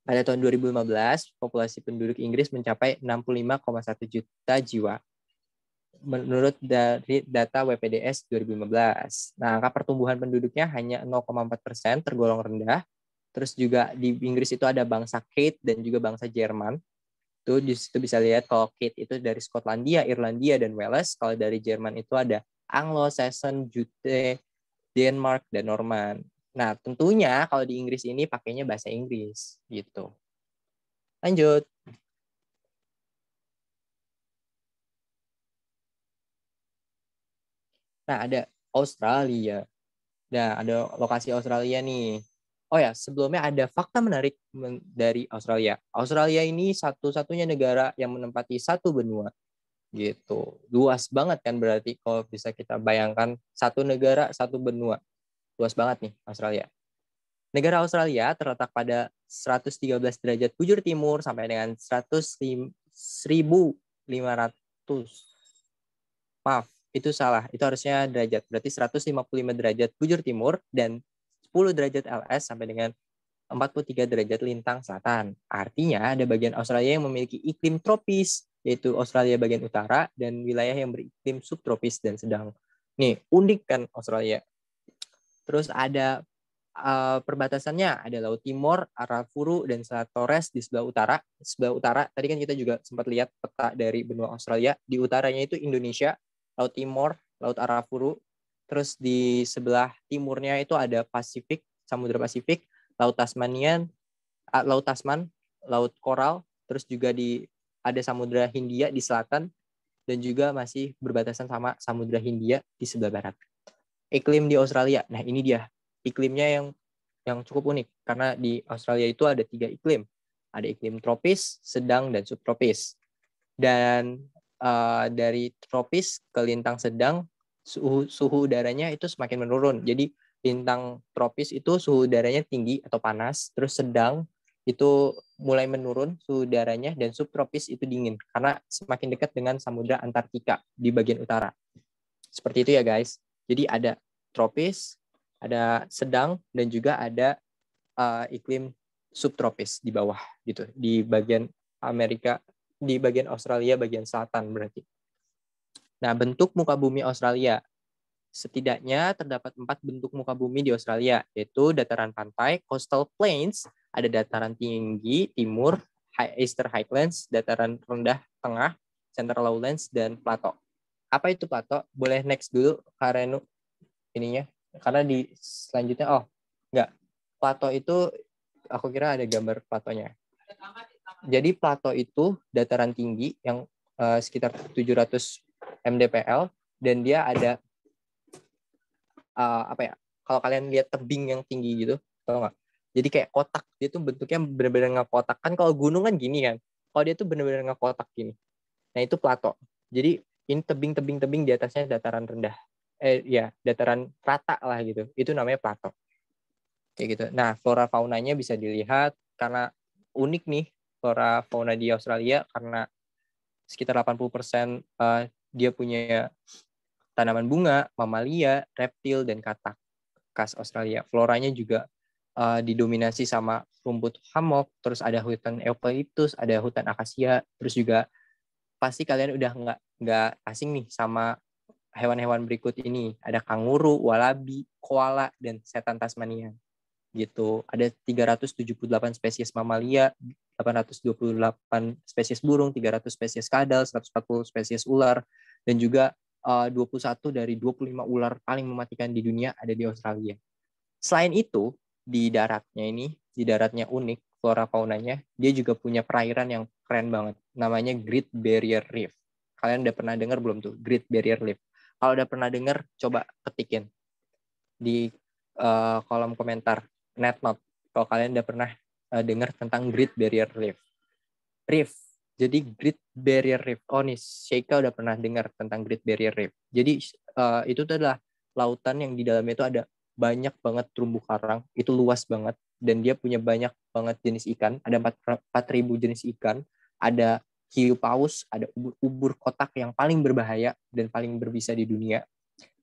pada tahun 2015, populasi penduduk Inggris mencapai 65,1 juta jiwa menurut dari data WPDS 2015. Nah, angka pertumbuhan penduduknya hanya 0,4 persen, tergolong rendah. Terus juga di Inggris itu ada bangsa Kate dan juga bangsa Jerman. Itu di situ bisa lihat kalau Kate itu dari Skotlandia, Irlandia, dan Wales. Kalau dari Jerman itu ada Anglo, Saxon, Jute, Denmark, dan Norman. Nah, tentunya kalau di Inggris ini pakainya bahasa Inggris gitu. Lanjut. Nah, ada Australia. Nah, ada lokasi Australia nih. Oh ya, sebelumnya ada fakta menarik dari Australia. Australia ini satu-satunya negara yang menempati satu benua. Gitu. Luas banget kan berarti kalau bisa kita bayangkan satu negara, satu benua. Luas banget nih Australia. Negara Australia terletak pada 113 derajat bujur timur sampai dengan 100 1500 maaf itu salah. Itu harusnya derajat. Berarti 155 derajat bujur timur dan 10 derajat LS sampai dengan 43 derajat lintang selatan. Artinya ada bagian Australia yang memiliki iklim tropis, yaitu Australia bagian utara dan wilayah yang beriklim subtropis dan sedang. Nih, unik kan Australia. Terus ada uh, perbatasannya ada Laut Timur, Arafuru dan Selat Torres di sebelah utara. Sebelah utara tadi kan kita juga sempat lihat peta dari benua Australia. Di utaranya itu Indonesia, Laut Timur, Laut Arafuru. Terus di sebelah timurnya itu ada Pasifik, Samudra Pasifik, Laut Tasmanian, ah, Laut Tasman, Laut Koral, terus juga di ada Samudra Hindia di selatan dan juga masih berbatasan sama Samudra Hindia di sebelah barat. Iklim di Australia. Nah, ini dia. Iklimnya yang yang cukup unik karena di Australia itu ada tiga iklim. Ada iklim tropis, sedang, dan subtropis. Dan Eh, dari tropis ke lintang sedang suhu suhu udaranya itu semakin menurun. Jadi lintang tropis itu suhu udaranya tinggi atau panas, terus sedang itu mulai menurun suhu udaranya dan subtropis itu dingin karena semakin dekat dengan samudra Antartika di bagian utara. Seperti itu ya guys. Jadi ada tropis, ada sedang dan juga ada uh, iklim subtropis di bawah gitu di bagian Amerika di bagian Australia bagian selatan berarti. Nah, bentuk muka bumi Australia. Setidaknya terdapat empat bentuk muka bumi di Australia, yaitu dataran pantai, coastal plains, ada dataran tinggi, timur, high eastern highlands, dataran rendah, tengah, central lowlands, dan plato. Apa itu plato? Boleh next dulu, Karenu, ininya. Karena di selanjutnya, oh, enggak. plato itu, aku kira ada gambar platonya. Ada jadi plato itu dataran tinggi yang uh, sekitar 700 mdpl dan dia ada uh, apa ya? Kalau kalian lihat tebing yang tinggi gitu, tau nggak? Jadi kayak kotak dia tuh bentuknya benar-benar nggak kotak kan kalau gunung kan gini kan. Kalau dia tuh benar-benar nggak kotak gini. Nah itu plato. Jadi ini tebing-tebing-tebing di atasnya dataran rendah. Eh ya dataran rata lah gitu. Itu namanya plato. Kayak gitu. Nah flora faunanya bisa dilihat karena unik nih flora fauna di Australia karena sekitar 80% uh, eh, dia punya tanaman bunga, mamalia, reptil dan katak khas Australia. Floranya juga uh, didominasi sama rumput hammock, terus ada hutan eukaliptus, ada hutan akasia, terus juga pasti kalian udah nggak nggak asing nih sama hewan-hewan berikut ini. Ada kanguru, walabi, koala, dan setan Tasmania gitu. Ada 378 spesies mamalia, 828 spesies burung, 300 spesies kadal, 140 spesies ular, dan juga eh, uh, 21 dari 25 ular paling mematikan di dunia ada di Australia. Selain itu, di daratnya ini, di daratnya unik flora faunanya, dia juga punya perairan yang keren banget. Namanya Great Barrier Reef. Kalian udah pernah dengar belum tuh Great Barrier Reef? Kalau udah pernah dengar, coba ketikin di uh, kolom komentar NetMap. Kalau kalian udah pernah uh, dengar tentang Great Barrier Reef. Reef. Jadi Great Barrier Reef. Oh nih, Sheikha udah pernah dengar tentang Great Barrier Reef. Jadi uh, itu adalah lautan yang di dalamnya itu ada banyak banget terumbu karang. Itu luas banget. Dan dia punya banyak banget jenis ikan. Ada 4.000 jenis ikan. Ada hiu paus, ada ubur-ubur kotak yang paling berbahaya dan paling berbisa di dunia.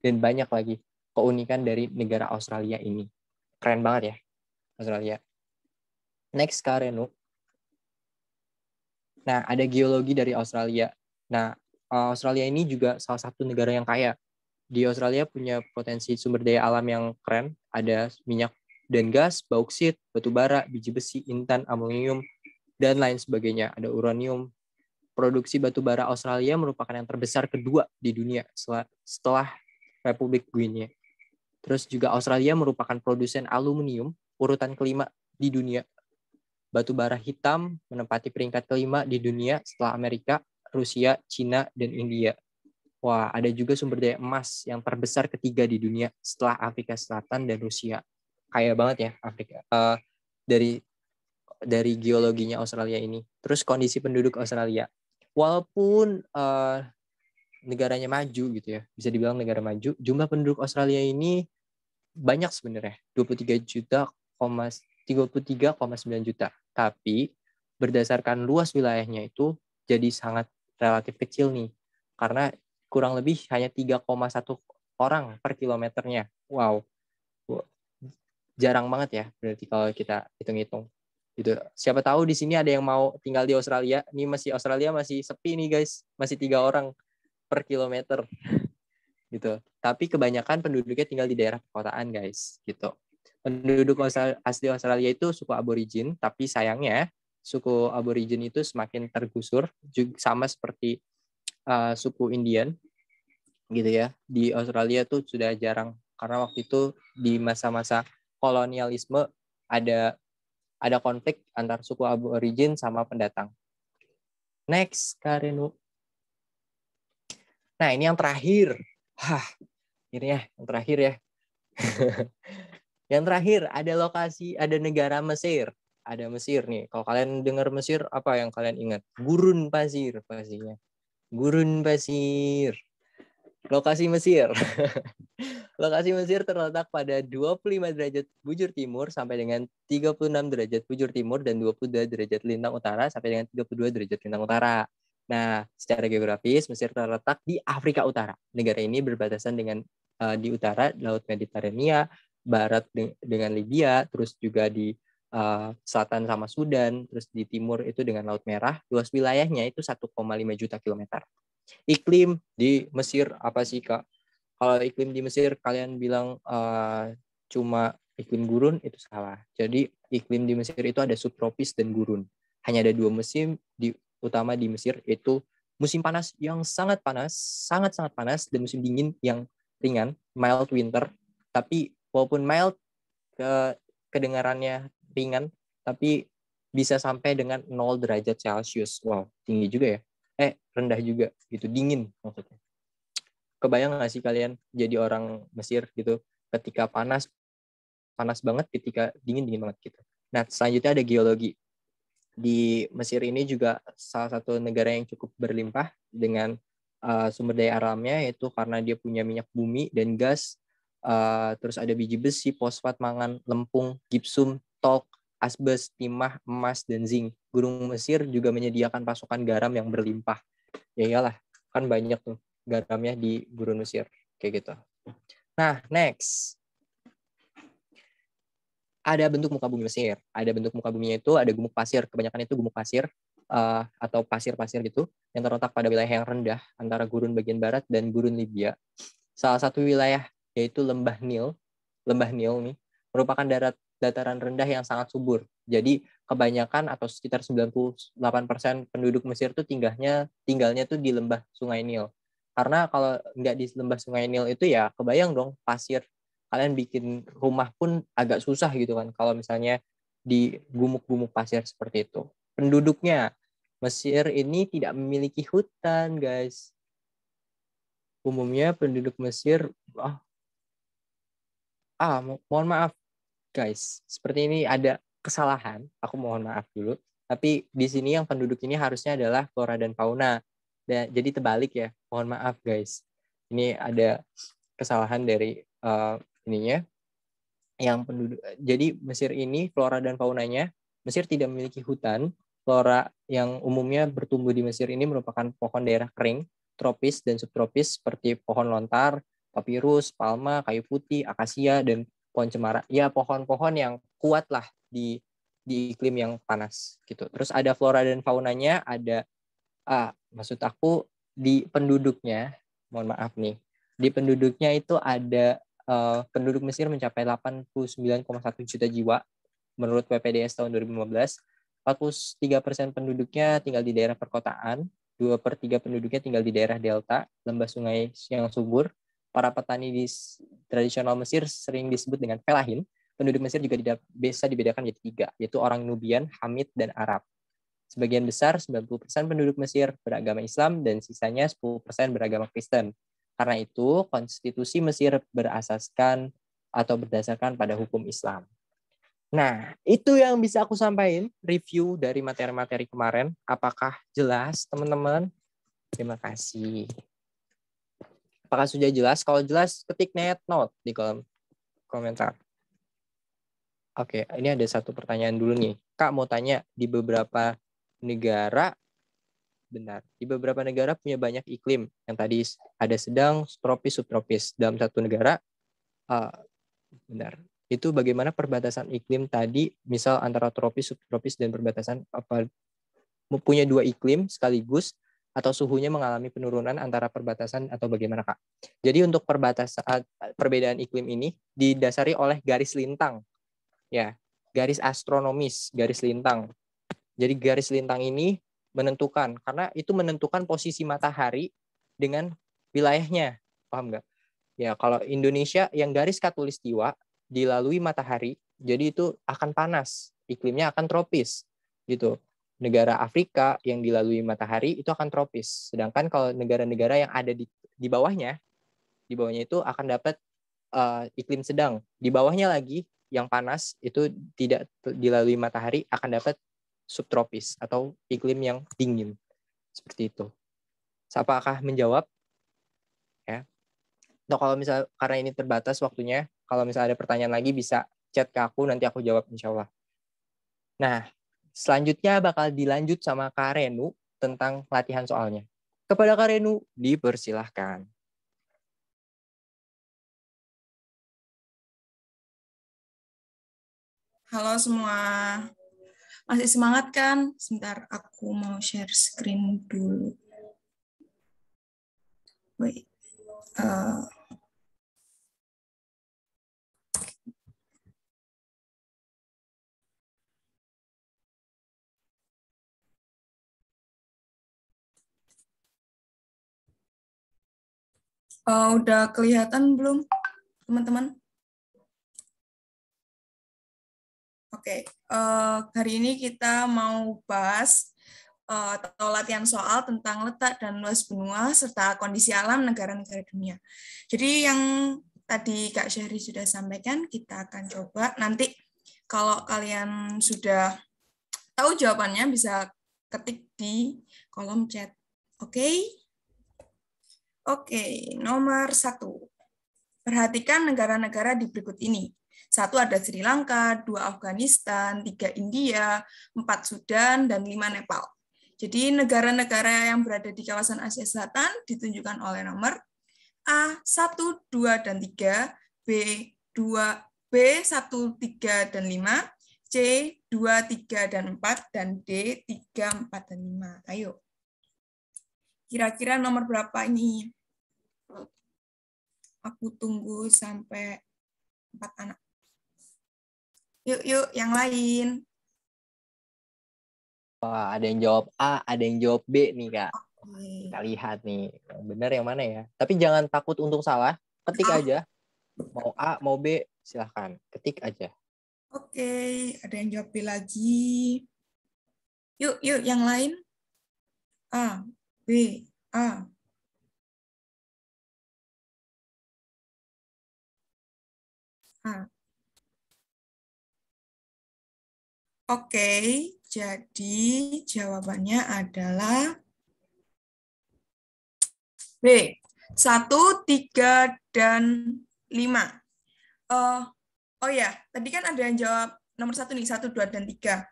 Dan banyak lagi keunikan dari negara Australia ini keren banget ya Australia. Next Karenu. Nah, ada geologi dari Australia. Nah, eh, Australia ini juga salah satu negara yang kaya. Di Australia punya potensi sumber daya alam yang keren, ada minyak dan gas, bauksit, batu bara, biji besi, intan, amonium, dan lain sebagainya. Ada uranium. Produksi batu bara Australia merupakan yang terbesar kedua di dunia setelah Republik Guinea. Terus juga Australia merupakan produsen aluminium urutan kelima di dunia. Batu bara hitam menempati peringkat kelima di dunia setelah Amerika, Rusia, Cina, dan India. Wah, ada juga sumber daya emas yang terbesar ketiga di dunia setelah Afrika Selatan dan Rusia. Kaya banget ya Afrika uh, dari dari geologinya Australia ini. Terus kondisi penduduk Australia. Walaupun uh, negaranya maju gitu ya bisa dibilang negara maju jumlah penduduk Australia ini banyak sebenarnya 23 juta 33,9 juta tapi berdasarkan luas wilayahnya itu jadi sangat relatif kecil nih karena kurang lebih hanya 3,1 orang per kilometernya wow jarang banget ya berarti kalau kita hitung-hitung gitu. Siapa tahu di sini ada yang mau tinggal di Australia. Ini masih Australia masih sepi nih guys, masih tiga orang per kilometer gitu. Tapi kebanyakan penduduknya tinggal di daerah perkotaan, guys, gitu. Penduduk asli Australia itu suku aborigin, tapi sayangnya suku aborigin itu semakin tergusur juga sama seperti uh, suku Indian gitu ya. Di Australia tuh sudah jarang karena waktu itu di masa-masa kolonialisme ada ada konflik antar suku aborigin sama pendatang. Next, Karenu. Nah, ini yang terakhir. Hah, ini ya, yang terakhir ya. (laughs) yang terakhir ada lokasi, ada negara Mesir. Ada Mesir nih. Kalau kalian dengar Mesir, apa yang kalian ingat? Gurun pasir pastinya. Gurun pasir. Lokasi Mesir. (laughs) lokasi Mesir terletak pada 25 derajat bujur timur sampai dengan 36 derajat bujur timur dan 22 derajat lintang utara sampai dengan 32 derajat lintang utara. Nah, secara geografis Mesir terletak di Afrika Utara. Negara ini berbatasan dengan uh, di utara Laut Mediterania, barat de dengan Libya, terus juga di uh, selatan sama Sudan, terus di timur itu dengan Laut Merah. Luas wilayahnya itu 1,5 juta kilometer. Iklim di Mesir apa sih kak? Kalau iklim di Mesir kalian bilang uh, cuma iklim gurun itu salah. Jadi iklim di Mesir itu ada subtropis dan gurun. Hanya ada dua musim di utama di Mesir yaitu musim panas yang sangat panas, sangat-sangat panas dan musim dingin yang ringan, mild winter. Tapi walaupun mild ke kedengarannya ringan, tapi bisa sampai dengan 0 derajat Celcius. Wow, tinggi juga ya. Eh, rendah juga gitu, dingin maksudnya. Kebayang nggak sih kalian jadi orang Mesir gitu ketika panas panas banget ketika dingin dingin banget gitu. Nah, selanjutnya ada geologi di Mesir ini juga salah satu negara yang cukup berlimpah dengan uh, sumber daya alamnya yaitu karena dia punya minyak bumi dan gas, uh, terus ada biji besi, fosfat, mangan, lempung, gipsum, tok, asbes, timah, emas, dan zinc. Gunung Mesir juga menyediakan pasokan garam yang berlimpah. Ya iyalah, kan banyak tuh garamnya di gurun Mesir kayak gitu. Nah, next ada bentuk muka bumi Mesir. Ada bentuk muka bumi itu ada gumuk pasir, kebanyakan itu gumuk pasir uh, atau pasir-pasir gitu yang terletak pada wilayah yang rendah antara gurun bagian barat dan gurun Libya. Salah satu wilayah yaitu lembah Nil. Lembah Nil nih merupakan darat dataran rendah yang sangat subur. Jadi kebanyakan atau sekitar 98% penduduk Mesir itu tinggalnya tinggalnya tuh di lembah Sungai Nil. Karena kalau nggak di lembah Sungai Nil itu ya kebayang dong pasir kalian bikin rumah pun agak susah gitu kan kalau misalnya di gumuk-gumuk pasir seperti itu. Penduduknya Mesir ini tidak memiliki hutan, guys. Umumnya penduduk Mesir ah, ah mo mohon maaf guys, seperti ini ada kesalahan. Aku mohon maaf dulu. Tapi di sini yang penduduk ini harusnya adalah flora dan fauna. Dan, jadi terbalik ya. Mohon maaf guys. Ini ada kesalahan dari uh, ininya yang penduduk jadi Mesir ini flora dan faunanya Mesir tidak memiliki hutan flora yang umumnya bertumbuh di Mesir ini merupakan pohon daerah kering tropis dan subtropis seperti pohon lontar papirus palma kayu putih akasia dan pohon cemara ya pohon-pohon yang kuat lah di di iklim yang panas gitu terus ada flora dan faunanya ada ah, maksud aku di penduduknya mohon maaf nih di penduduknya itu ada Eh, penduduk Mesir mencapai 89,1 juta jiwa menurut PPDS tahun 2015. 43 persen penduduknya tinggal di daerah perkotaan, 2 per 3 penduduknya tinggal di daerah delta, lembah sungai yang subur. Para petani di tradisional Mesir sering disebut dengan pelahin. Penduduk Mesir juga bisa dibedakan menjadi tiga, yaitu orang Nubian, Hamid, dan Arab. Sebagian besar, 90% penduduk Mesir beragama Islam dan sisanya 10% persen beragama Kristen. Karena itu, konstitusi Mesir berasaskan atau berdasarkan pada hukum Islam. Nah, itu yang bisa aku sampaikan review dari materi-materi kemarin. Apakah jelas, teman-teman? Terima kasih. Apakah sudah jelas? Kalau jelas, ketik net note di kolom komentar. Oke, ini ada satu pertanyaan dulu nih. Kak mau tanya, di beberapa negara benar. Di beberapa negara punya banyak iklim yang tadi ada sedang, tropis, subtropis. Dalam satu negara uh, benar. Itu bagaimana perbatasan iklim tadi, misal antara tropis, subtropis dan perbatasan apa punya dua iklim sekaligus atau suhunya mengalami penurunan antara perbatasan atau bagaimana kak? Jadi untuk perbatasan perbedaan iklim ini didasari oleh garis lintang, ya garis astronomis, garis lintang. Jadi garis lintang ini menentukan karena itu menentukan posisi matahari dengan wilayahnya paham nggak ya kalau Indonesia yang garis katulistiwa dilalui matahari jadi itu akan panas iklimnya akan tropis gitu negara Afrika yang dilalui matahari itu akan tropis sedangkan kalau negara-negara yang ada di di bawahnya di bawahnya itu akan dapat uh, iklim sedang di bawahnya lagi yang panas itu tidak dilalui matahari akan dapat subtropis atau iklim yang dingin. Seperti itu. Apakah menjawab? Ya. Nah kalau misal karena ini terbatas waktunya, kalau misalnya ada pertanyaan lagi bisa chat ke aku nanti aku jawab insya Allah. Nah, selanjutnya bakal dilanjut sama Karenu tentang latihan soalnya. Kepada Karenu dipersilahkan. Halo semua, masih semangat kan? Sebentar, aku mau share screen dulu. Wait. Uh, Uh, udah kelihatan belum, teman-teman? Oke, okay. uh, eh, hari ini kita mau bahas uh, atau latihan soal tentang letak dan luas benua serta kondisi alam negara-negara dunia. Jadi yang tadi Kak Syahri sudah sampaikan, kita akan coba nanti kalau kalian sudah tahu jawabannya bisa ketik di kolom chat. Oke? Okay? Oke, okay, nomor satu. Perhatikan negara-negara di berikut ini. Satu ada Sri Lanka, dua Afghanistan, tiga India, empat Sudan, dan lima Nepal. Jadi negara-negara yang berada di kawasan Asia Selatan ditunjukkan oleh nomor A, 1, 2, dan 3, B, 2, B, 1, 3, dan 5, C, 2, 3, dan 4, dan D, 3, 4, dan 5. Ayo. Kira-kira nomor berapa ini? Aku tunggu sampai 4 anak Yuk, yuk, yang lain. Wah, ada yang jawab A, ada yang jawab B nih, Kak. Okay. Kita lihat nih, benar yang mana ya. Tapi jangan takut untuk salah, ketik ah. aja. Mau A, mau B, silahkan. Ketik aja. Oke, okay. ada yang jawab B lagi. Yuk, yuk, yang lain. A, B, A, A, Oke, jadi jawabannya adalah B. satu, tiga, dan lima. Uh, oh ya, tadi kan ada yang jawab nomor satu nih, satu, dua, dan tiga.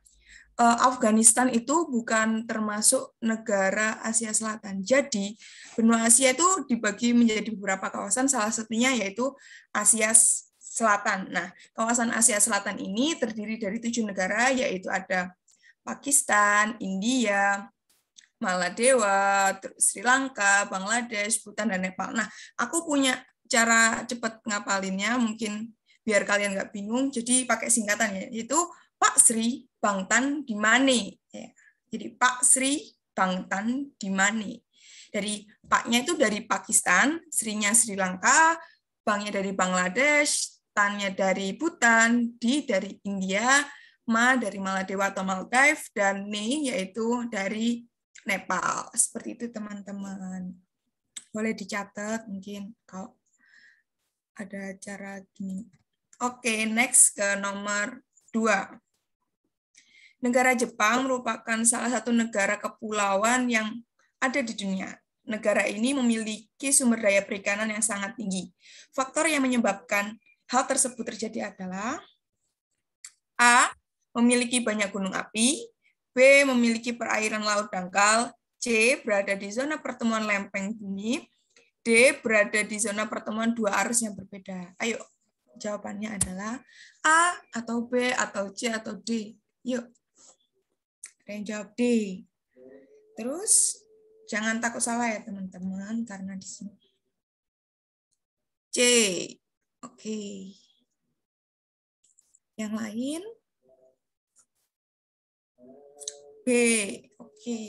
Uh, Afghanistan itu bukan termasuk negara Asia Selatan. Jadi, benua Asia itu dibagi menjadi beberapa kawasan, salah satunya yaitu Asia Selatan. Nah, kawasan Asia Selatan ini terdiri dari tujuh negara, yaitu ada Pakistan, India, Maladewa, Sri Lanka, Bangladesh, Bhutan, dan Nepal. Nah, aku punya cara cepat ngapalinnya, mungkin biar kalian nggak bingung, jadi pakai singkatan yaitu Pak Sri Bangtan di ya, Jadi Pak Sri Bangtan di Dari Paknya itu dari Pakistan, Srinya Sri Lanka, Bangnya dari Bangladesh, Tanya dari Bhutan, Di dari India, Ma dari Maladewa atau Maldives, dan Ne yaitu dari Nepal. Seperti itu teman-teman. Boleh dicatat mungkin kalau ada cara gini. Oke, next ke nomor dua. Negara Jepang merupakan salah satu negara kepulauan yang ada di dunia. Negara ini memiliki sumber daya perikanan yang sangat tinggi. Faktor yang menyebabkan Hal tersebut terjadi adalah A. Memiliki banyak gunung api, B. Memiliki perairan laut dangkal, C. Berada di zona pertemuan lempeng bumi, D. Berada di zona pertemuan dua arus yang berbeda. Ayo, jawabannya adalah A atau B atau C atau D. Yuk, ada yang jawab D. Terus, jangan takut salah ya teman-teman, karena di sini. C. Oke. Okay. Yang lain? B. Oke. Okay.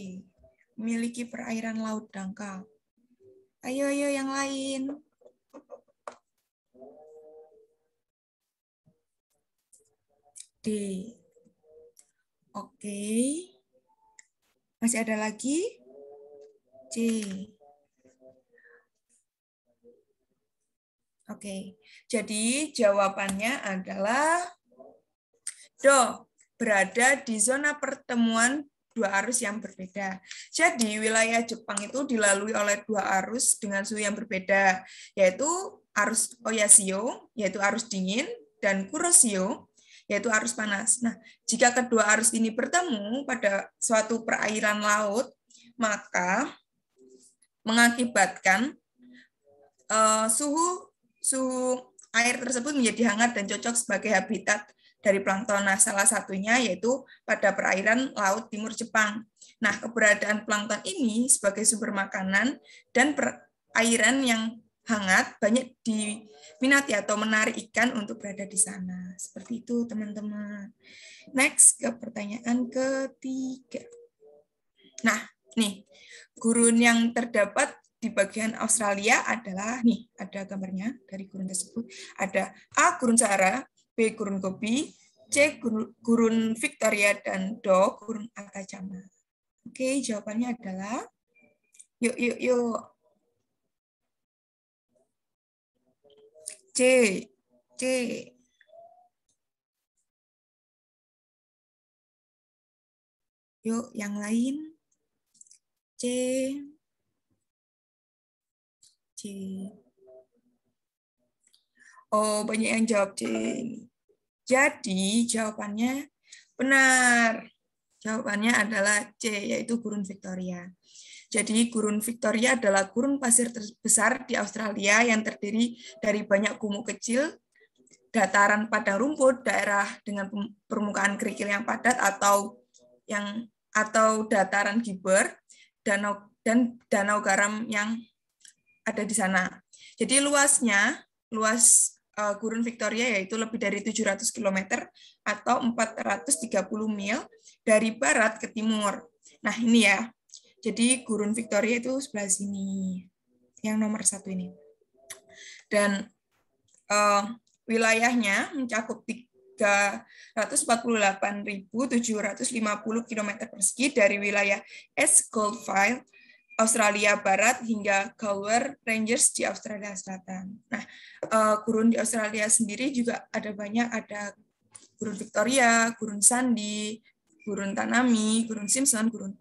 Memiliki perairan laut dangkal. Ayo, ayo yang lain. D. Oke. Okay. Masih ada lagi? C. Oke, jadi jawabannya adalah Do berada di zona pertemuan dua arus yang berbeda. Jadi wilayah Jepang itu dilalui oleh dua arus dengan suhu yang berbeda, yaitu arus Oyasio, yaitu arus dingin, dan Kurosio, yaitu arus panas. Nah, jika kedua arus ini bertemu pada suatu perairan laut, maka mengakibatkan uh, suhu Suhu air tersebut menjadi hangat dan cocok sebagai habitat dari plankton. Nah, salah satunya yaitu pada perairan laut timur Jepang. Nah, keberadaan plankton ini sebagai sumber makanan dan perairan yang hangat banyak diminati atau menarik ikan untuk berada di sana. Seperti itu, teman-teman. Next, ke pertanyaan ketiga. Nah, nih, gurun yang terdapat di bagian Australia adalah nih ada gambarnya dari gurun tersebut ada A gurun Sahara, B gurun Gobi, C gurun Victoria dan D gurun Atacama. Oke, jawabannya adalah yuk yuk yuk. C C Yuk, yang lain. C Oh, banyak yang jawab C. Jadi, jawabannya benar. Jawabannya adalah C, yaitu gurun Victoria. Jadi gurun Victoria adalah gurun pasir terbesar di Australia yang terdiri dari banyak gumuk kecil, dataran padang rumput, daerah dengan permukaan kerikil yang padat atau yang atau dataran giber, danau dan danau garam yang ada di sana. Jadi luasnya, luas uh, Gurun Victoria yaitu lebih dari 700 km atau 430 mil dari barat ke timur. Nah, ini ya. Jadi Gurun Victoria itu sebelah sini. Yang nomor satu ini. Dan uh, wilayahnya mencakup 348.750 km persegi dari wilayah S. Goldfield Australia Barat hingga Gower Rangers di Australia Selatan. Nah, eh, gurun di Australia sendiri juga ada banyak, ada gurun Victoria, gurun Sandy, gurun Tanami, gurun Simpson, gurun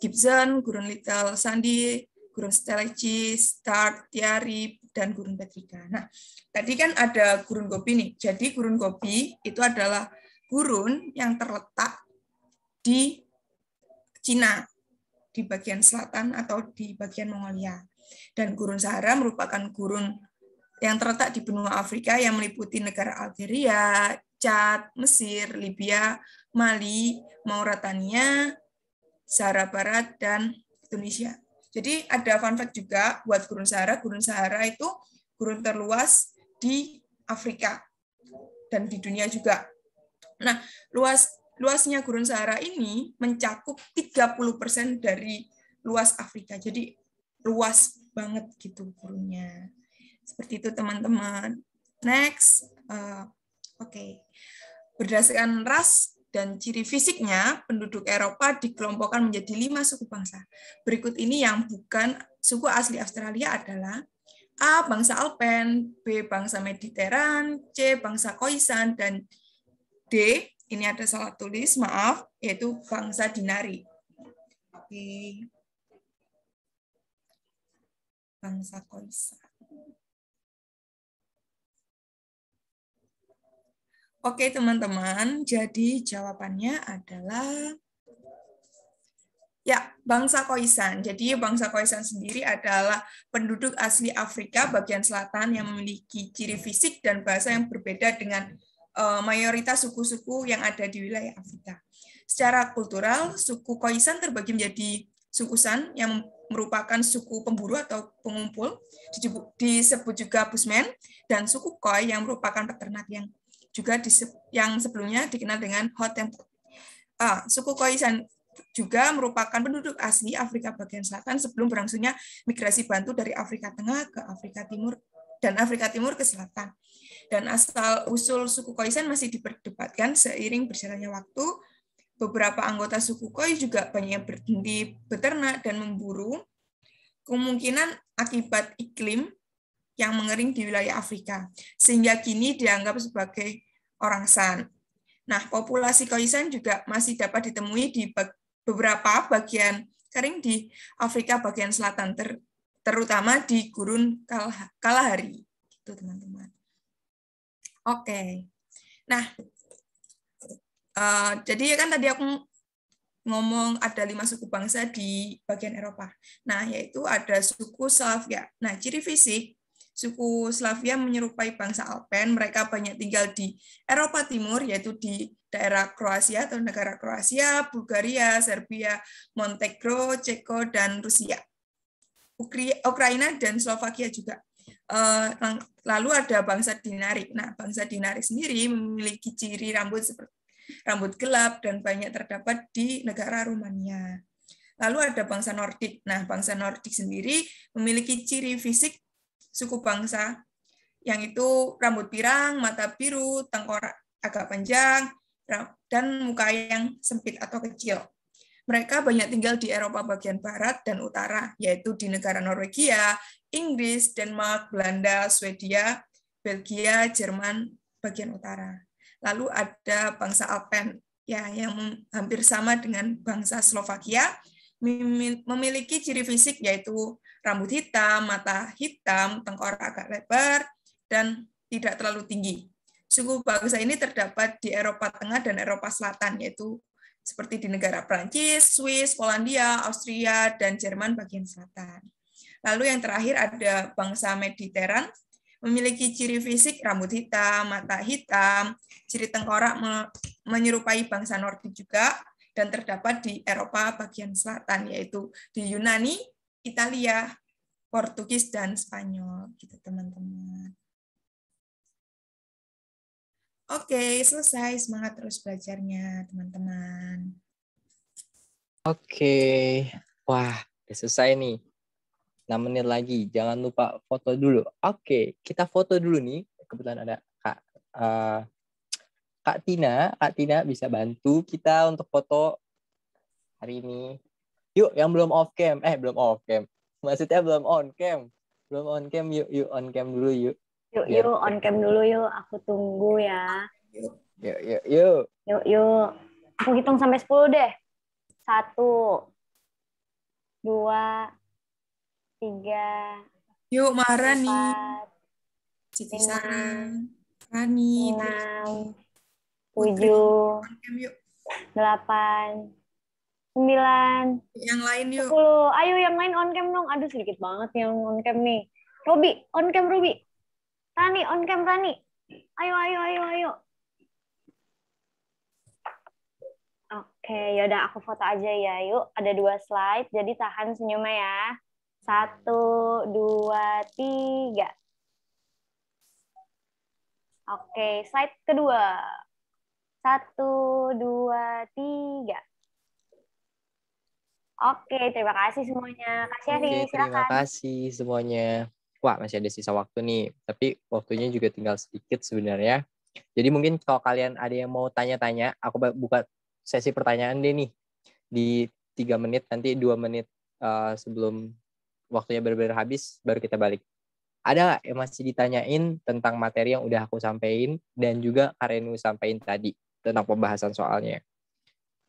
Gibson, gurun Little Sandy, gurun Stelici, Start, Tiari, dan gurun Petrika. Nah, tadi kan ada gurun kopi nih. Jadi gurun kopi itu adalah gurun yang terletak di Cina di bagian selatan atau di bagian Mongolia. Dan gurun Sahara merupakan gurun yang terletak di benua Afrika yang meliputi negara Algeria, Chad, Mesir, Libya, Mali, Mauritania, Sahara Barat, dan Tunisia. Jadi ada fun fact juga buat gurun Sahara. Gurun Sahara itu gurun terluas di Afrika dan di dunia juga. Nah, luas luasnya Gurun Sahara ini mencakup 30% dari luas Afrika. Jadi luas banget gitu gurunnya. Seperti itu teman-teman. Next. Uh, Oke. Okay. Berdasarkan ras dan ciri fisiknya, penduduk Eropa dikelompokkan menjadi lima suku bangsa. Berikut ini yang bukan suku asli Australia adalah A. Bangsa Alpen, B. Bangsa Mediteran, C. Bangsa Khoisan, dan D ini ada salah tulis, maaf, yaitu bangsa dinari. Di bangsa Khoisan. Oke teman-teman, jadi jawabannya adalah Ya, bangsa Khoisan. Jadi bangsa Khoisan sendiri adalah penduduk asli Afrika bagian selatan yang memiliki ciri fisik dan bahasa yang berbeda dengan Eh, mayoritas suku-suku yang ada di wilayah Afrika. Secara kultural, suku Khoisan terbagi menjadi suku San yang merupakan suku pemburu atau pengumpul, disebut juga busmen, dan suku Khoi yang merupakan peternak yang juga yang sebelumnya dikenal dengan Hotem. Ah, suku Khoisan juga merupakan penduduk asli Afrika bagian selatan sebelum berlangsungnya migrasi Bantu dari Afrika Tengah ke Afrika Timur dan Afrika Timur ke selatan. Dan asal-usul suku Khoisan masih diperdebatkan seiring berjalannya waktu. Beberapa anggota suku Khoi juga banyak berhenti beternak dan memburu. Kemungkinan akibat iklim yang mengering di wilayah Afrika, sehingga kini dianggap sebagai orang San. Nah, populasi Khoisan juga masih dapat ditemui di beberapa bagian kering di Afrika bagian selatan, ter, terutama di gurun Kalahari. itu teman-teman. Oke. Nah, uh, jadi ya kan tadi aku ngomong ada lima suku bangsa di bagian Eropa. Nah, yaitu ada suku Slavia. Nah, ciri fisik suku Slavia menyerupai bangsa Alpen. Mereka banyak tinggal di Eropa Timur, yaitu di daerah Kroasia atau negara Kroasia, Bulgaria, Serbia, Montenegro, Ceko, dan Rusia. Ukraina dan Slovakia juga. Eh, lalu ada bangsa dinarik. Nah, bangsa dinarik sendiri memiliki ciri rambut seperti rambut gelap dan banyak terdapat di negara Rumania. Lalu ada bangsa Nordik. Nah, bangsa Nordik sendiri memiliki ciri fisik suku bangsa yang itu rambut pirang, mata biru, tengkorak agak panjang, dan muka yang sempit atau kecil mereka banyak tinggal di Eropa bagian barat dan utara, yaitu di negara Norwegia, Inggris, Denmark, Belanda, Swedia, Belgia, Jerman bagian utara. Lalu ada bangsa Alpen ya yang hampir sama dengan bangsa Slovakia memiliki ciri fisik yaitu rambut hitam, mata hitam, tengkorak agak lebar dan tidak terlalu tinggi. Suku bangsa ini terdapat di Eropa Tengah dan Eropa Selatan yaitu seperti di negara Prancis, Swiss, Polandia, Austria, dan Jerman bagian selatan. Lalu yang terakhir ada bangsa Mediteran, memiliki ciri fisik rambut hitam, mata hitam, ciri tengkorak menyerupai bangsa Nordik juga, dan terdapat di Eropa bagian selatan, yaitu di Yunani, Italia, Portugis, dan Spanyol. Gitu, teman-teman. Oke, selesai. Semangat terus belajarnya, teman-teman. Oke. Wah, udah selesai nih. 6 menit lagi. Jangan lupa foto dulu. Oke, kita foto dulu nih. Kebetulan ada Kak uh, Kak Tina. Kak Tina bisa bantu kita untuk foto hari ini. Yuk, yang belum off cam. Eh, belum off cam. Maksudnya belum on cam. Belum on cam, yuk, yuk on cam dulu, yuk. Yuk, yuk, yuk on cam dulu yuk. Aku tunggu ya. Yuk, yuk, yuk. Yuk, yuk. Aku hitung sampai 10 deh. Satu, dua, tiga. Yuk, Mara nih. Siti Rani. Enam. Tujuh. Delapan. Sembilan. Yang lain yuk. Sepuluh. Ayo yang lain on cam dong. Aduh sedikit banget yang on cam nih. Robi, on cam Robi. Rani, on cam Rani. Ayo, ayo, ayo, ayo. Oke, yaudah aku foto aja ya. Yuk, ada dua slide, jadi tahan senyumnya ya. Satu, dua, tiga. Oke, slide kedua. Satu, dua, tiga. Oke, terima kasih semuanya. kasih Sherry, ya, silakan. Terima kasih semuanya wah masih ada sisa waktu nih, tapi waktunya juga tinggal sedikit sebenarnya. Jadi mungkin kalau kalian ada yang mau tanya-tanya, aku buka sesi pertanyaan deh nih di tiga menit nanti dua menit uh, sebelum waktunya benar-benar habis baru kita balik. Ada yang masih ditanyain tentang materi yang udah aku sampaikan dan juga Karenu sampaikan tadi tentang pembahasan soalnya.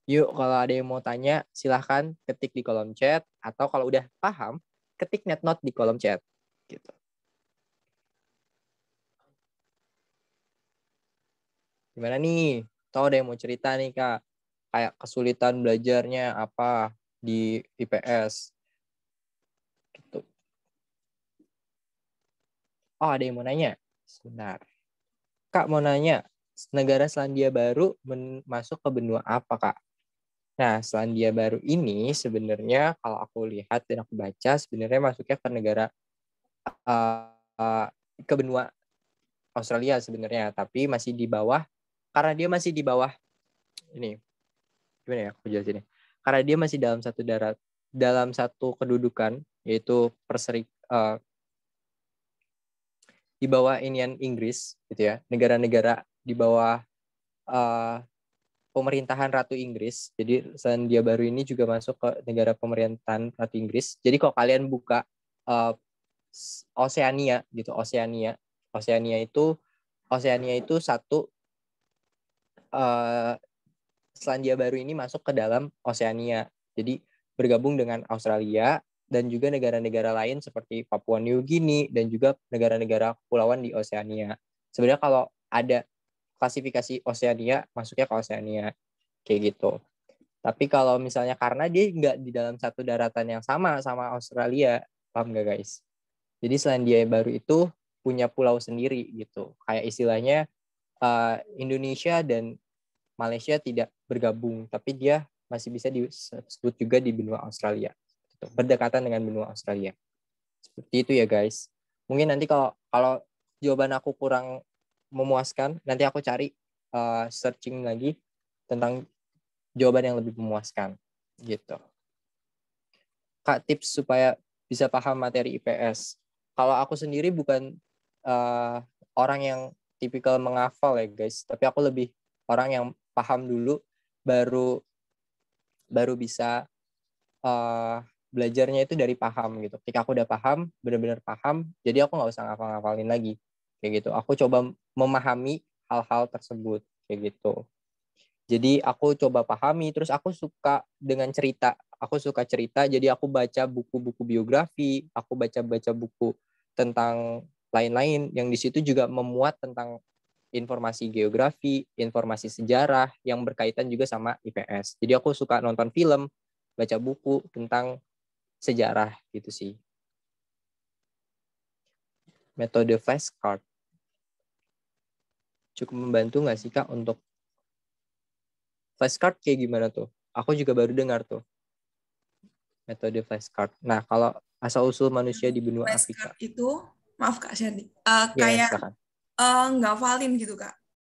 Yuk, kalau ada yang mau tanya, silahkan ketik di kolom chat. Atau kalau udah paham, ketik not di kolom chat gitu gimana nih tau deh mau cerita nih kak kayak kesulitan belajarnya apa di IPS gitu oh ada yang mau nanya sebentar kak mau nanya negara Selandia Baru masuk ke benua apa kak nah Selandia Baru ini sebenarnya kalau aku lihat dan aku baca sebenarnya masuknya ke negara uh, ke benua Australia sebenarnya, tapi masih di bawah karena dia masih di bawah ini gimana ya aku jelasin ini. Karena dia masih dalam satu darat dalam satu kedudukan yaitu perserik uh, di bawah inian Inggris gitu ya, negara-negara di bawah uh, pemerintahan Ratu Inggris. Jadi Selandia Baru ini juga masuk ke negara pemerintahan Ratu Inggris. Jadi kalau kalian buka uh, Oceania gitu Oceania Oceania itu Oceania itu satu uh, Selandia Baru ini masuk ke dalam Oceania jadi bergabung dengan Australia dan juga negara-negara lain seperti Papua New Guinea dan juga negara-negara kepulauan di Oceania sebenarnya kalau ada klasifikasi Oceania masuknya ke Oceania kayak gitu tapi kalau misalnya karena dia nggak di dalam satu daratan yang sama sama Australia paham nggak guys jadi selain Selandia Baru itu punya pulau sendiri gitu. Kayak istilahnya uh, Indonesia dan Malaysia tidak bergabung, tapi dia masih bisa disebut juga di benua Australia. Gitu. Berdekatan dengan benua Australia. Seperti itu ya guys. Mungkin nanti kalau kalau jawaban aku kurang memuaskan, nanti aku cari uh, searching lagi tentang jawaban yang lebih memuaskan gitu. Kak tips supaya bisa paham materi IPS kalau aku sendiri bukan uh, orang yang tipikal menghafal ya guys, tapi aku lebih orang yang paham dulu baru baru bisa uh, belajarnya itu dari paham gitu. Ketika aku udah paham, benar-benar paham, jadi aku nggak usah ngafal-ngafalin lagi kayak gitu. Aku coba memahami hal-hal tersebut kayak gitu. Jadi aku coba pahami, terus aku suka dengan cerita. Aku suka cerita, jadi aku baca buku-buku biografi, aku baca-baca buku tentang lain-lain yang di situ juga memuat tentang informasi geografi, informasi sejarah yang berkaitan juga sama IPS. Jadi aku suka nonton film, baca buku tentang sejarah gitu sih. Metode flashcard. Cukup membantu nggak sih Kak untuk flashcard kayak gimana tuh? Aku juga baru dengar tuh metode flashcard. Nah, kalau asal usul manusia di benua flashcard Afrika itu, maaf kak Sherdi, uh, kayak eh, nggak uh, valid gitu kak.